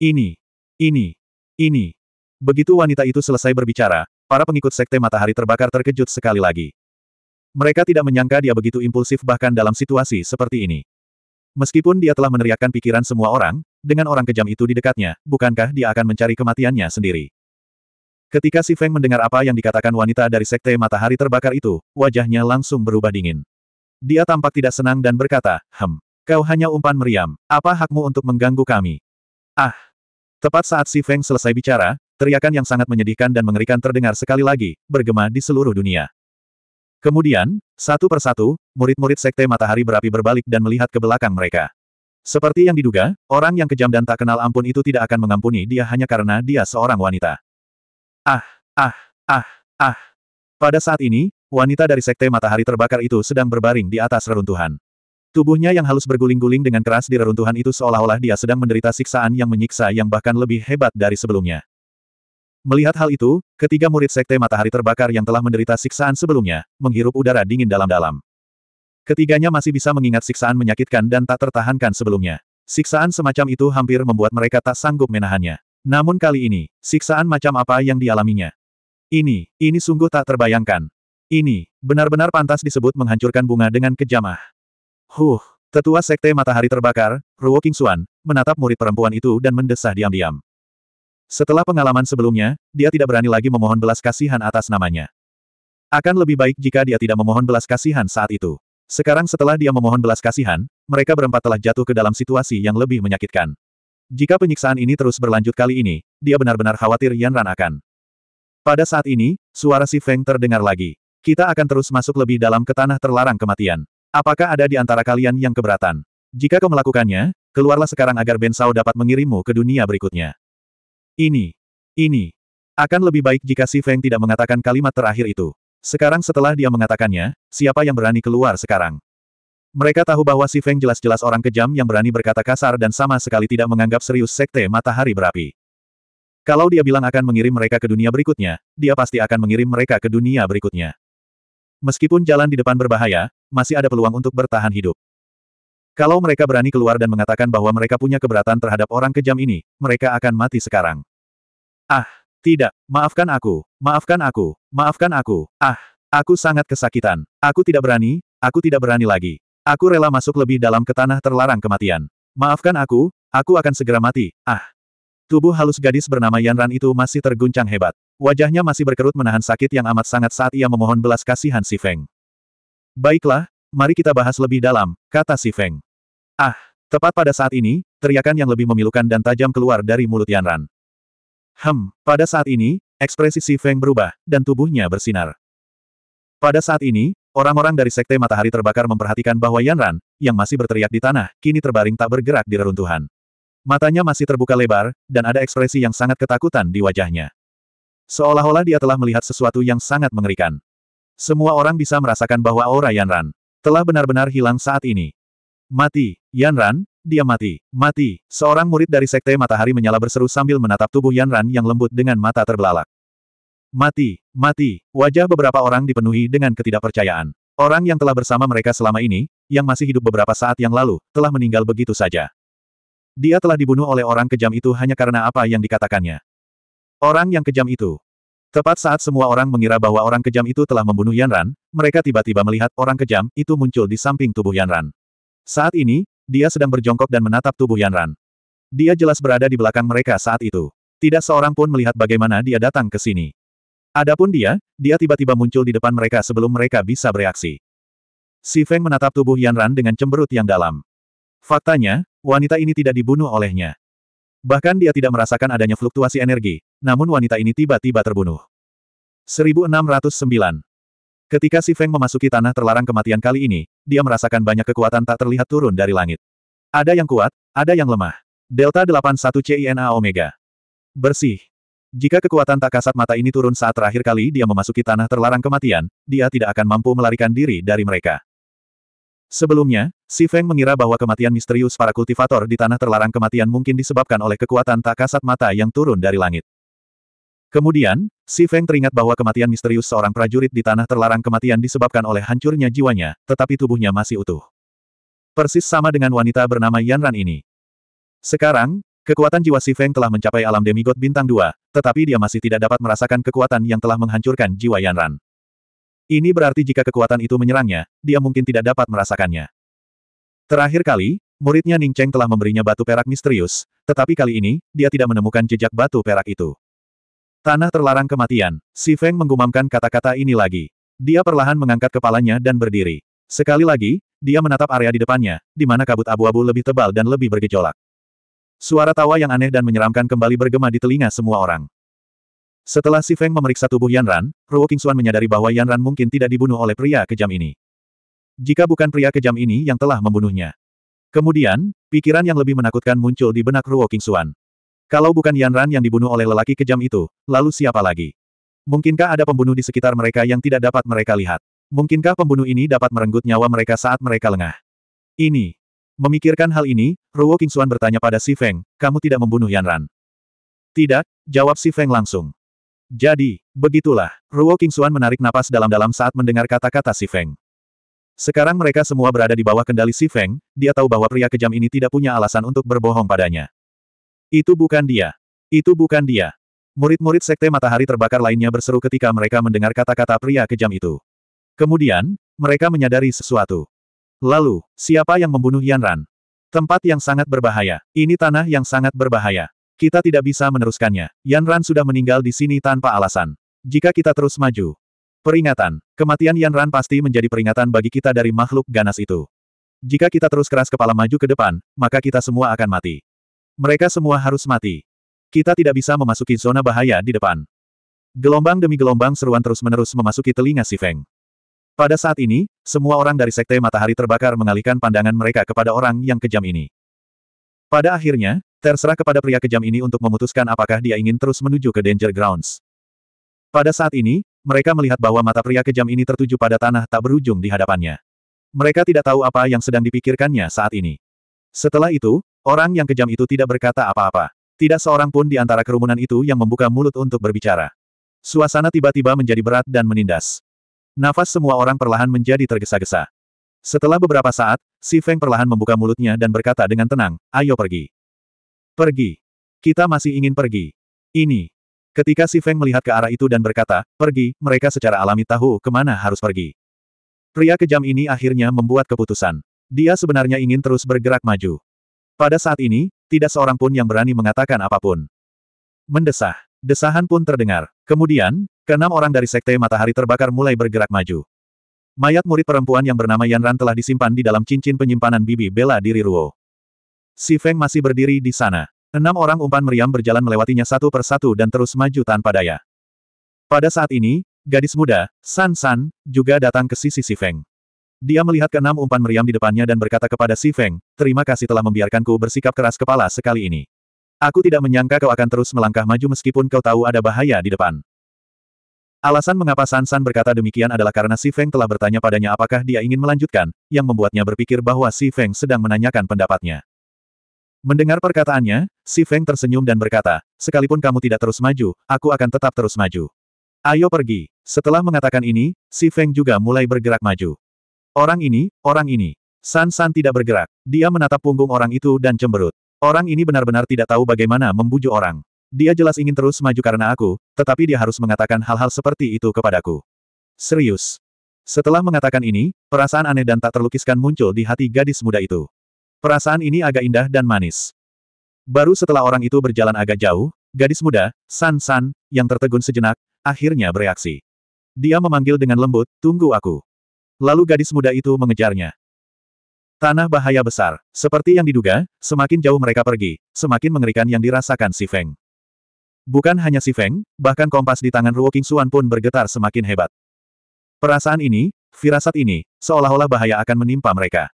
Ini, ini, ini. Begitu wanita itu selesai berbicara, para pengikut sekte matahari terbakar terkejut sekali lagi. Mereka tidak menyangka dia begitu impulsif bahkan dalam situasi seperti ini. Meskipun dia telah meneriakkan pikiran semua orang, dengan orang kejam itu di dekatnya, bukankah dia akan mencari kematiannya sendiri? Ketika Si Feng mendengar apa yang dikatakan wanita dari Sekte Matahari Terbakar itu, wajahnya langsung berubah dingin. Dia tampak tidak senang dan berkata, Hem, kau hanya umpan meriam, apa hakmu untuk mengganggu kami? Ah! Tepat saat Si Feng selesai bicara, teriakan yang sangat menyedihkan dan mengerikan terdengar sekali lagi, bergema di seluruh dunia. Kemudian, satu persatu, murid-murid Sekte Matahari Berapi berbalik dan melihat ke belakang mereka. Seperti yang diduga, orang yang kejam dan tak kenal ampun itu tidak akan mengampuni dia hanya karena dia seorang wanita. Ah, ah, ah, ah. Pada saat ini, wanita dari Sekte Matahari Terbakar itu sedang berbaring di atas reruntuhan. Tubuhnya yang halus berguling-guling dengan keras di reruntuhan itu seolah-olah dia sedang menderita siksaan yang menyiksa yang bahkan lebih hebat dari sebelumnya. Melihat hal itu, ketiga murid Sekte Matahari Terbakar yang telah menderita siksaan sebelumnya, menghirup udara dingin dalam-dalam. Ketiganya masih bisa mengingat siksaan menyakitkan dan tak tertahankan sebelumnya. Siksaan semacam itu hampir membuat mereka tak sanggup menahannya. Namun kali ini, siksaan macam apa yang dialaminya? Ini, ini sungguh tak terbayangkan. Ini, benar-benar pantas disebut menghancurkan bunga dengan kejamah. Huh, tetua sekte matahari terbakar, Ruo Kingsuan, menatap murid perempuan itu dan mendesah diam-diam. Setelah pengalaman sebelumnya, dia tidak berani lagi memohon belas kasihan atas namanya. Akan lebih baik jika dia tidak memohon belas kasihan saat itu. Sekarang setelah dia memohon belas kasihan, mereka berempat telah jatuh ke dalam situasi yang lebih menyakitkan. Jika penyiksaan ini terus berlanjut kali ini, dia benar-benar khawatir Yan Ran akan. Pada saat ini, suara si Feng terdengar lagi. Kita akan terus masuk lebih dalam ke tanah terlarang kematian. Apakah ada di antara kalian yang keberatan? Jika kau melakukannya, keluarlah sekarang agar Bensau dapat mengirimmu ke dunia berikutnya. Ini, ini, akan lebih baik jika Si Feng tidak mengatakan kalimat terakhir itu. Sekarang setelah dia mengatakannya, siapa yang berani keluar sekarang? Mereka tahu bahwa Si Feng jelas-jelas orang kejam yang berani berkata kasar dan sama sekali tidak menganggap serius sekte matahari berapi. Kalau dia bilang akan mengirim mereka ke dunia berikutnya, dia pasti akan mengirim mereka ke dunia berikutnya. Meskipun jalan di depan berbahaya, masih ada peluang untuk bertahan hidup. Kalau mereka berani keluar dan mengatakan bahwa mereka punya keberatan terhadap orang kejam ini, mereka akan mati sekarang. Ah, tidak, maafkan aku, maafkan aku, maafkan aku, ah, aku sangat kesakitan, aku tidak berani, aku tidak berani lagi. Aku rela masuk lebih dalam ke tanah terlarang kematian. Maafkan aku, aku akan segera mati, ah. Tubuh halus gadis bernama Yanran itu masih terguncang hebat. Wajahnya masih berkerut menahan sakit yang amat sangat saat ia memohon belas kasihan si Feng. Baiklah, mari kita bahas lebih dalam, kata si Feng. Ah, tepat pada saat ini, teriakan yang lebih memilukan dan tajam keluar dari mulut Yan Ran. Hem, pada saat ini, ekspresi si Feng berubah, dan tubuhnya bersinar. Pada saat ini, orang-orang dari Sekte Matahari Terbakar memperhatikan bahwa Yan Ran, yang masih berteriak di tanah, kini terbaring tak bergerak di reruntuhan. Matanya masih terbuka lebar, dan ada ekspresi yang sangat ketakutan di wajahnya. Seolah-olah dia telah melihat sesuatu yang sangat mengerikan. Semua orang bisa merasakan bahwa aura Yanran telah benar-benar hilang saat ini. Mati, Yanran, dia mati, mati. Seorang murid dari Sekte Matahari menyala berseru sambil menatap tubuh Yanran yang lembut dengan mata terbelalak. Mati, mati. Wajah beberapa orang dipenuhi dengan ketidakpercayaan. Orang yang telah bersama mereka selama ini, yang masih hidup beberapa saat yang lalu, telah meninggal begitu saja. Dia telah dibunuh oleh orang kejam itu hanya karena apa yang dikatakannya. Orang yang kejam itu. Tepat saat semua orang mengira bahwa orang kejam itu telah membunuh Yanran, mereka tiba-tiba melihat orang kejam itu muncul di samping tubuh Yanran. Saat ini, dia sedang berjongkok dan menatap tubuh Yanran. Dia jelas berada di belakang mereka saat itu. Tidak seorang pun melihat bagaimana dia datang ke sini. Adapun dia, dia tiba-tiba muncul di depan mereka sebelum mereka bisa bereaksi. Si Feng menatap tubuh Yanran dengan cemberut yang dalam. Faktanya, wanita ini tidak dibunuh olehnya. Bahkan dia tidak merasakan adanya fluktuasi energi, namun wanita ini tiba-tiba terbunuh. 1609 Ketika Si Feng memasuki tanah terlarang kematian kali ini, dia merasakan banyak kekuatan tak terlihat turun dari langit. Ada yang kuat, ada yang lemah. Delta 81 CINA Omega. Bersih. Jika kekuatan tak kasat mata ini turun saat terakhir kali dia memasuki tanah terlarang kematian, dia tidak akan mampu melarikan diri dari mereka. Sebelumnya, Si Feng mengira bahwa kematian misterius para kultivator di tanah terlarang kematian mungkin disebabkan oleh kekuatan tak kasat mata yang turun dari langit. Kemudian, Si Feng teringat bahwa kematian misterius seorang prajurit di tanah terlarang kematian disebabkan oleh hancurnya jiwanya, tetapi tubuhnya masih utuh. Persis sama dengan wanita bernama Yan Ran ini. Sekarang, kekuatan jiwa Si Feng telah mencapai alam demigod bintang 2, tetapi dia masih tidak dapat merasakan kekuatan yang telah menghancurkan jiwa Yan Ran. Ini berarti jika kekuatan itu menyerangnya, dia mungkin tidak dapat merasakannya. Terakhir kali, muridnya Ning Cheng telah memberinya batu perak misterius, tetapi kali ini, dia tidak menemukan jejak batu perak itu. Tanah terlarang kematian, Si Feng menggumamkan kata-kata ini lagi. Dia perlahan mengangkat kepalanya dan berdiri. Sekali lagi, dia menatap area di depannya, di mana kabut abu-abu lebih tebal dan lebih bergejolak. Suara tawa yang aneh dan menyeramkan kembali bergema di telinga semua orang. Setelah Si Feng memeriksa tubuh Yan Ran, Ruo Qingxuan menyadari bahwa Yan Ran mungkin tidak dibunuh oleh pria kejam ini. Jika bukan pria kejam ini yang telah membunuhnya. Kemudian, pikiran yang lebih menakutkan muncul di benak Ruo Qingxuan. Kalau bukan Yan Ran yang dibunuh oleh lelaki kejam itu, lalu siapa lagi? Mungkinkah ada pembunuh di sekitar mereka yang tidak dapat mereka lihat? Mungkinkah pembunuh ini dapat merenggut nyawa mereka saat mereka lengah? Ini. Memikirkan hal ini, Ruo Qingxuan bertanya pada Si Feng, kamu tidak membunuh Yan Ran. Tidak, jawab Si Feng langsung. Jadi, begitulah, Ruo Xuan menarik napas dalam-dalam saat mendengar kata-kata Si Feng. Sekarang mereka semua berada di bawah kendali Si Feng, dia tahu bahwa pria kejam ini tidak punya alasan untuk berbohong padanya. Itu bukan dia. Itu bukan dia. Murid-murid Sekte Matahari Terbakar lainnya berseru ketika mereka mendengar kata-kata pria kejam itu. Kemudian, mereka menyadari sesuatu. Lalu, siapa yang membunuh Yan Ran? Tempat yang sangat berbahaya. Ini tanah yang sangat berbahaya. Kita tidak bisa meneruskannya. Yan Ran sudah meninggal di sini tanpa alasan. Jika kita terus maju. Peringatan. Kematian Yan Ran pasti menjadi peringatan bagi kita dari makhluk ganas itu. Jika kita terus keras kepala maju ke depan, maka kita semua akan mati. Mereka semua harus mati. Kita tidak bisa memasuki zona bahaya di depan. Gelombang demi gelombang seruan terus-menerus memasuki telinga si Feng. Pada saat ini, semua orang dari Sekte Matahari Terbakar mengalihkan pandangan mereka kepada orang yang kejam ini. Pada akhirnya, Terserah kepada pria kejam ini untuk memutuskan apakah dia ingin terus menuju ke Danger Grounds. Pada saat ini, mereka melihat bahwa mata pria kejam ini tertuju pada tanah tak berujung di hadapannya. Mereka tidak tahu apa yang sedang dipikirkannya saat ini. Setelah itu, orang yang kejam itu tidak berkata apa-apa. Tidak seorang pun di antara kerumunan itu yang membuka mulut untuk berbicara. Suasana tiba-tiba menjadi berat dan menindas. Nafas semua orang perlahan menjadi tergesa-gesa. Setelah beberapa saat, Si Feng perlahan membuka mulutnya dan berkata dengan tenang, ayo pergi. Pergi. Kita masih ingin pergi. Ini. Ketika Si Feng melihat ke arah itu dan berkata, pergi, mereka secara alami tahu kemana harus pergi. Pria kejam ini akhirnya membuat keputusan. Dia sebenarnya ingin terus bergerak maju. Pada saat ini, tidak seorang pun yang berani mengatakan apapun. Mendesah. Desahan pun terdengar. Kemudian, keenam orang dari Sekte Matahari Terbakar mulai bergerak maju. Mayat murid perempuan yang bernama Yan Ran telah disimpan di dalam cincin penyimpanan bibi bela diri Ruo. Si Feng masih berdiri di sana. Enam orang umpan meriam berjalan melewatinya satu persatu dan terus maju tanpa daya. Pada saat ini, gadis muda, San San, juga datang ke sisi Si Feng. Dia melihat keenam umpan meriam di depannya dan berkata kepada Si Feng, terima kasih telah membiarkanku bersikap keras kepala sekali ini. Aku tidak menyangka kau akan terus melangkah maju meskipun kau tahu ada bahaya di depan. Alasan mengapa San San berkata demikian adalah karena Si Feng telah bertanya padanya apakah dia ingin melanjutkan, yang membuatnya berpikir bahwa Si Feng sedang menanyakan pendapatnya. Mendengar perkataannya, Si Feng tersenyum dan berkata, sekalipun kamu tidak terus maju, aku akan tetap terus maju. Ayo pergi. Setelah mengatakan ini, Si Feng juga mulai bergerak maju. Orang ini, orang ini. San San tidak bergerak. Dia menatap punggung orang itu dan cemberut. Orang ini benar-benar tidak tahu bagaimana membujuk orang. Dia jelas ingin terus maju karena aku, tetapi dia harus mengatakan hal-hal seperti itu kepadaku. Serius. Setelah mengatakan ini, perasaan aneh dan tak terlukiskan muncul di hati gadis muda itu. Perasaan ini agak indah dan manis. Baru setelah orang itu berjalan agak jauh, gadis muda, San San, yang tertegun sejenak, akhirnya bereaksi. Dia memanggil dengan lembut, tunggu aku. Lalu gadis muda itu mengejarnya. Tanah bahaya besar. Seperti yang diduga, semakin jauh mereka pergi, semakin mengerikan yang dirasakan si Feng. Bukan hanya si Feng, bahkan kompas di tangan Ruo King Suan pun bergetar semakin hebat. Perasaan ini, firasat ini, seolah-olah bahaya akan menimpa mereka.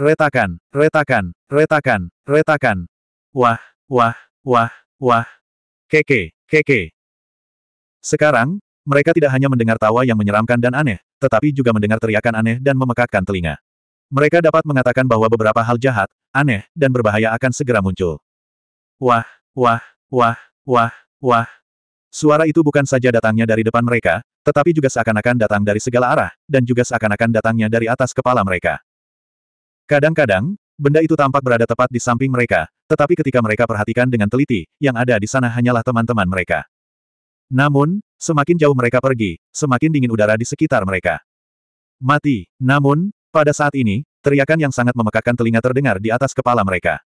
Retakan, retakan, retakan, retakan. Wah, wah, wah, wah. Keke, keke. Sekarang, mereka tidak hanya mendengar tawa yang menyeramkan dan aneh, tetapi juga mendengar teriakan aneh dan memekakkan telinga. Mereka dapat mengatakan bahwa beberapa hal jahat, aneh, dan berbahaya akan segera muncul. Wah, wah, wah, wah, wah. Suara itu bukan saja datangnya dari depan mereka, tetapi juga seakan-akan datang dari segala arah, dan juga seakan-akan datangnya dari atas kepala mereka. Kadang-kadang, benda itu tampak berada tepat di samping mereka, tetapi ketika mereka perhatikan dengan teliti, yang ada di sana hanyalah teman-teman mereka. Namun, semakin jauh mereka pergi, semakin dingin udara di sekitar mereka. Mati. Namun, pada saat ini, teriakan yang sangat memekakkan telinga terdengar di atas kepala mereka.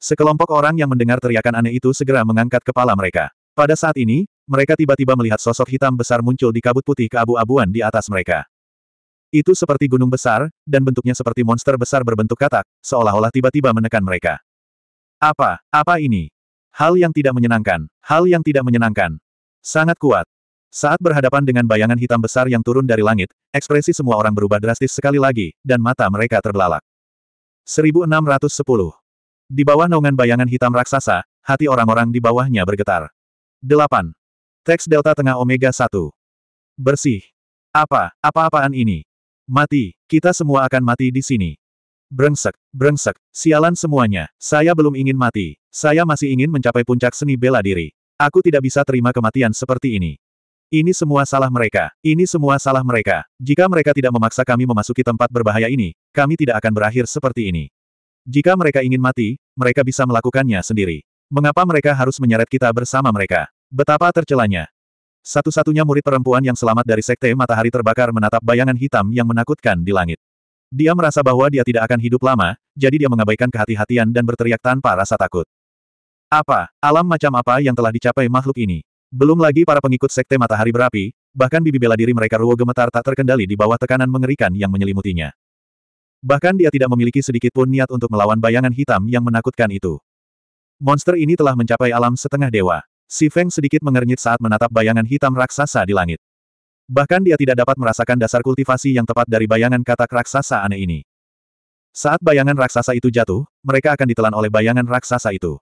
Sekelompok orang yang mendengar teriakan aneh itu segera mengangkat kepala mereka. Pada saat ini, mereka tiba-tiba melihat sosok hitam besar muncul di kabut putih keabu-abuan di atas mereka. Itu seperti gunung besar, dan bentuknya seperti monster besar berbentuk katak, seolah-olah tiba-tiba menekan mereka. Apa, apa ini? Hal yang tidak menyenangkan, hal yang tidak menyenangkan. Sangat kuat. Saat berhadapan dengan bayangan hitam besar yang turun dari langit, ekspresi semua orang berubah drastis sekali lagi, dan mata mereka terbelalak. 1610. Di bawah naungan bayangan hitam raksasa, hati orang-orang di bawahnya bergetar. 8. Teks Delta Tengah Omega 1. Bersih. Apa, apa-apaan ini? Mati, kita semua akan mati di sini. Brengsek, brengsek, sialan semuanya, saya belum ingin mati, saya masih ingin mencapai puncak seni bela diri. Aku tidak bisa terima kematian seperti ini. Ini semua salah mereka, ini semua salah mereka. Jika mereka tidak memaksa kami memasuki tempat berbahaya ini, kami tidak akan berakhir seperti ini. Jika mereka ingin mati, mereka bisa melakukannya sendiri. Mengapa mereka harus menyeret kita bersama mereka? Betapa tercelanya. Satu-satunya murid perempuan yang selamat dari sekte matahari terbakar menatap bayangan hitam yang menakutkan di langit. Dia merasa bahwa dia tidak akan hidup lama, jadi dia mengabaikan kehati-hatian dan berteriak tanpa rasa takut. Apa, alam macam apa yang telah dicapai makhluk ini? Belum lagi para pengikut sekte matahari berapi, bahkan bibi bela diri mereka ruo gemetar tak terkendali di bawah tekanan mengerikan yang menyelimutinya. Bahkan dia tidak memiliki sedikit pun niat untuk melawan bayangan hitam yang menakutkan itu. Monster ini telah mencapai alam setengah dewa. Si Feng sedikit mengernyit saat menatap bayangan hitam raksasa di langit. Bahkan dia tidak dapat merasakan dasar kultivasi yang tepat dari bayangan katak raksasa aneh ini. Saat bayangan raksasa itu jatuh, mereka akan ditelan oleh bayangan raksasa itu.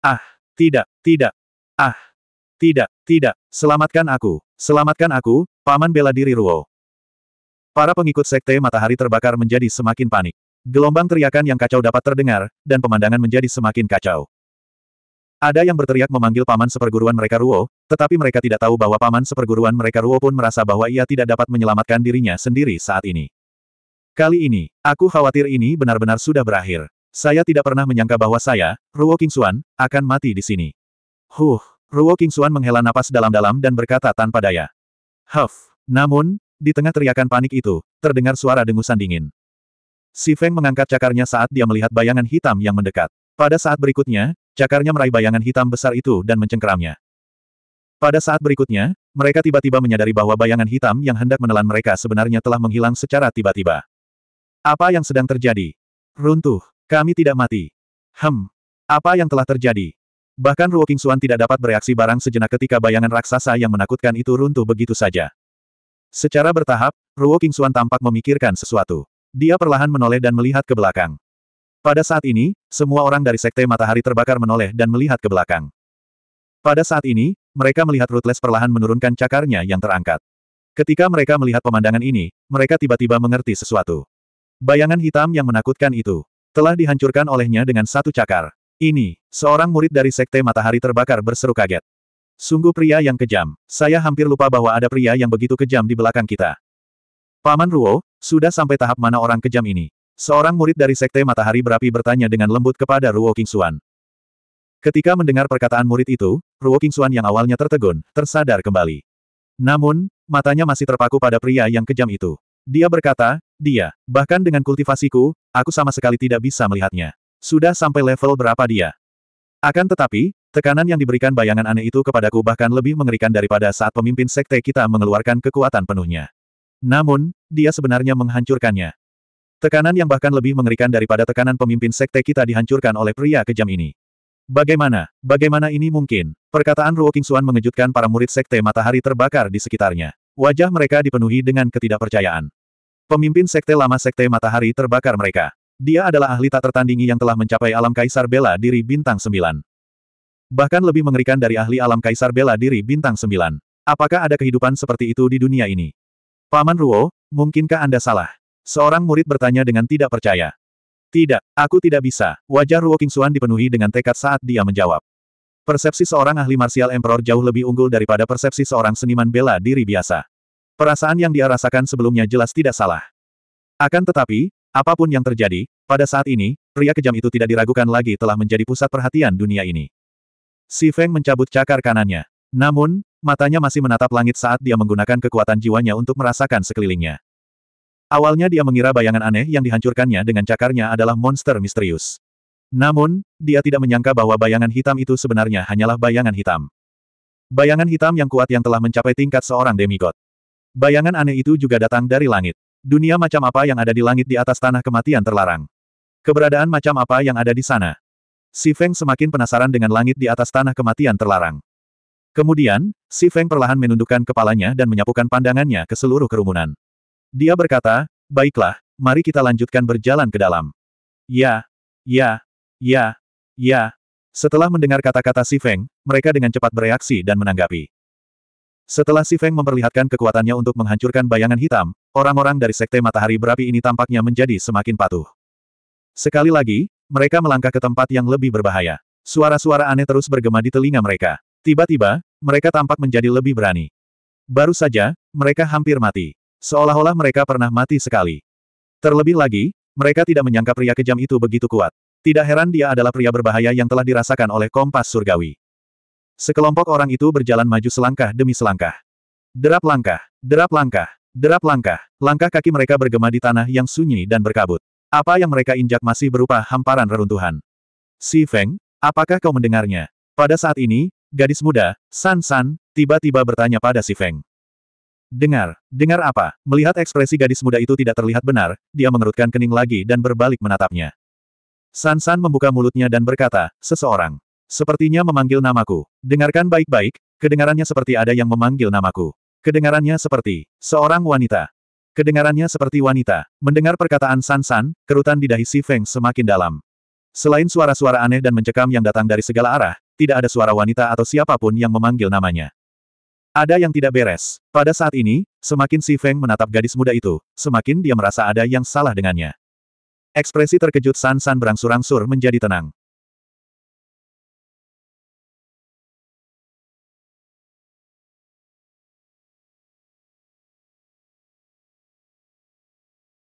Ah, tidak, tidak. Ah, tidak, tidak. Selamatkan aku, selamatkan aku, paman bela diri Ruo. Para pengikut sekte matahari terbakar menjadi semakin panik. Gelombang teriakan yang kacau dapat terdengar, dan pemandangan menjadi semakin kacau. Ada yang berteriak memanggil paman seperguruan mereka Ruo, tetapi mereka tidak tahu bahwa paman seperguruan mereka Ruo pun merasa bahwa ia tidak dapat menyelamatkan dirinya sendiri saat ini. Kali ini, aku khawatir ini benar-benar sudah berakhir. Saya tidak pernah menyangka bahwa saya, Ruo Kingsuan, akan mati di sini. Huh, Ruo Kingsuan menghela napas dalam-dalam dan berkata tanpa daya. Huff. Namun, di tengah teriakan panik itu, terdengar suara dengusan dingin. Si Feng mengangkat cakarnya saat dia melihat bayangan hitam yang mendekat. Pada saat berikutnya, Cakarnya meraih bayangan hitam besar itu dan mencengkeramnya. Pada saat berikutnya, mereka tiba-tiba menyadari bahwa bayangan hitam yang hendak menelan mereka sebenarnya telah menghilang secara tiba-tiba. Apa yang sedang terjadi? Runtuh. Kami tidak mati. Hem. Apa yang telah terjadi? Bahkan Ruo Suan tidak dapat bereaksi barang sejenak ketika bayangan raksasa yang menakutkan itu runtuh begitu saja. Secara bertahap, Ruo Suan tampak memikirkan sesuatu. Dia perlahan menoleh dan melihat ke belakang. Pada saat ini, semua orang dari Sekte Matahari terbakar menoleh dan melihat ke belakang. Pada saat ini, mereka melihat Rutles perlahan menurunkan cakarnya yang terangkat. Ketika mereka melihat pemandangan ini, mereka tiba-tiba mengerti sesuatu. Bayangan hitam yang menakutkan itu telah dihancurkan olehnya dengan satu cakar. Ini, seorang murid dari Sekte Matahari terbakar berseru kaget. Sungguh pria yang kejam, saya hampir lupa bahwa ada pria yang begitu kejam di belakang kita. Paman Ruo, sudah sampai tahap mana orang kejam ini? Seorang murid dari Sekte Matahari Berapi bertanya dengan lembut kepada Ruo Kingsuan. Ketika mendengar perkataan murid itu, Ruo Kingsuan yang awalnya tertegun, tersadar kembali. Namun, matanya masih terpaku pada pria yang kejam itu. Dia berkata, dia, bahkan dengan kultivasiku, aku sama sekali tidak bisa melihatnya. Sudah sampai level berapa dia? Akan tetapi, tekanan yang diberikan bayangan aneh itu kepadaku bahkan lebih mengerikan daripada saat pemimpin sekte kita mengeluarkan kekuatan penuhnya. Namun, dia sebenarnya menghancurkannya. Tekanan yang bahkan lebih mengerikan daripada tekanan pemimpin sekte kita dihancurkan oleh pria kejam ini. Bagaimana, bagaimana ini mungkin? Perkataan Ruo Kingsuan mengejutkan para murid sekte matahari terbakar di sekitarnya. Wajah mereka dipenuhi dengan ketidakpercayaan. Pemimpin sekte lama sekte matahari terbakar mereka. Dia adalah ahli tak tertandingi yang telah mencapai alam kaisar bela diri bintang Sembilan. Bahkan lebih mengerikan dari ahli alam kaisar bela diri bintang Sembilan. Apakah ada kehidupan seperti itu di dunia ini? Paman Ruo, mungkinkah Anda salah? Seorang murid bertanya dengan tidak percaya. Tidak, aku tidak bisa. Wajah Ruo Qingxuan dipenuhi dengan tekad saat dia menjawab. Persepsi seorang ahli martial emperor jauh lebih unggul daripada persepsi seorang seniman bela diri biasa. Perasaan yang dia rasakan sebelumnya jelas tidak salah. Akan tetapi, apapun yang terjadi, pada saat ini, pria kejam itu tidak diragukan lagi telah menjadi pusat perhatian dunia ini. Si Feng mencabut cakar kanannya. Namun, matanya masih menatap langit saat dia menggunakan kekuatan jiwanya untuk merasakan sekelilingnya. Awalnya dia mengira bayangan aneh yang dihancurkannya dengan cakarnya adalah monster misterius. Namun, dia tidak menyangka bahwa bayangan hitam itu sebenarnya hanyalah bayangan hitam. Bayangan hitam yang kuat yang telah mencapai tingkat seorang demigod. Bayangan aneh itu juga datang dari langit. Dunia macam apa yang ada di langit di atas tanah kematian terlarang? Keberadaan macam apa yang ada di sana? Si Feng semakin penasaran dengan langit di atas tanah kematian terlarang. Kemudian, Si Feng perlahan menundukkan kepalanya dan menyapukan pandangannya ke seluruh kerumunan. Dia berkata, baiklah, mari kita lanjutkan berjalan ke dalam. Ya, ya, ya, ya. Setelah mendengar kata-kata Si Feng, mereka dengan cepat bereaksi dan menanggapi. Setelah Si Feng memperlihatkan kekuatannya untuk menghancurkan bayangan hitam, orang-orang dari Sekte Matahari Berapi ini tampaknya menjadi semakin patuh. Sekali lagi, mereka melangkah ke tempat yang lebih berbahaya. Suara-suara aneh terus bergema di telinga mereka. Tiba-tiba, mereka tampak menjadi lebih berani. Baru saja, mereka hampir mati. Seolah-olah mereka pernah mati sekali. Terlebih lagi, mereka tidak menyangka pria kejam itu begitu kuat. Tidak heran dia adalah pria berbahaya yang telah dirasakan oleh kompas surgawi. Sekelompok orang itu berjalan maju selangkah demi selangkah. Derap langkah, derap langkah, derap langkah, langkah kaki mereka bergema di tanah yang sunyi dan berkabut. Apa yang mereka injak masih berupa hamparan reruntuhan. Si Feng, apakah kau mendengarnya? Pada saat ini, gadis muda, San San, tiba-tiba bertanya pada si Feng. Dengar, dengar apa? Melihat ekspresi gadis muda itu tidak terlihat benar, dia mengerutkan kening lagi dan berbalik menatapnya. San-San membuka mulutnya dan berkata, seseorang. Sepertinya memanggil namaku. Dengarkan baik-baik, kedengarannya seperti ada yang memanggil namaku. Kedengarannya seperti, seorang wanita. Kedengarannya seperti wanita. Mendengar perkataan San-San, kerutan di dahi Si Feng semakin dalam. Selain suara-suara aneh dan mencekam yang datang dari segala arah, tidak ada suara wanita atau siapapun yang memanggil namanya. Ada yang tidak beres. Pada saat ini, semakin Si Feng menatap gadis muda itu, semakin dia merasa ada yang salah dengannya. Ekspresi terkejut San San berangsur-angsur menjadi tenang.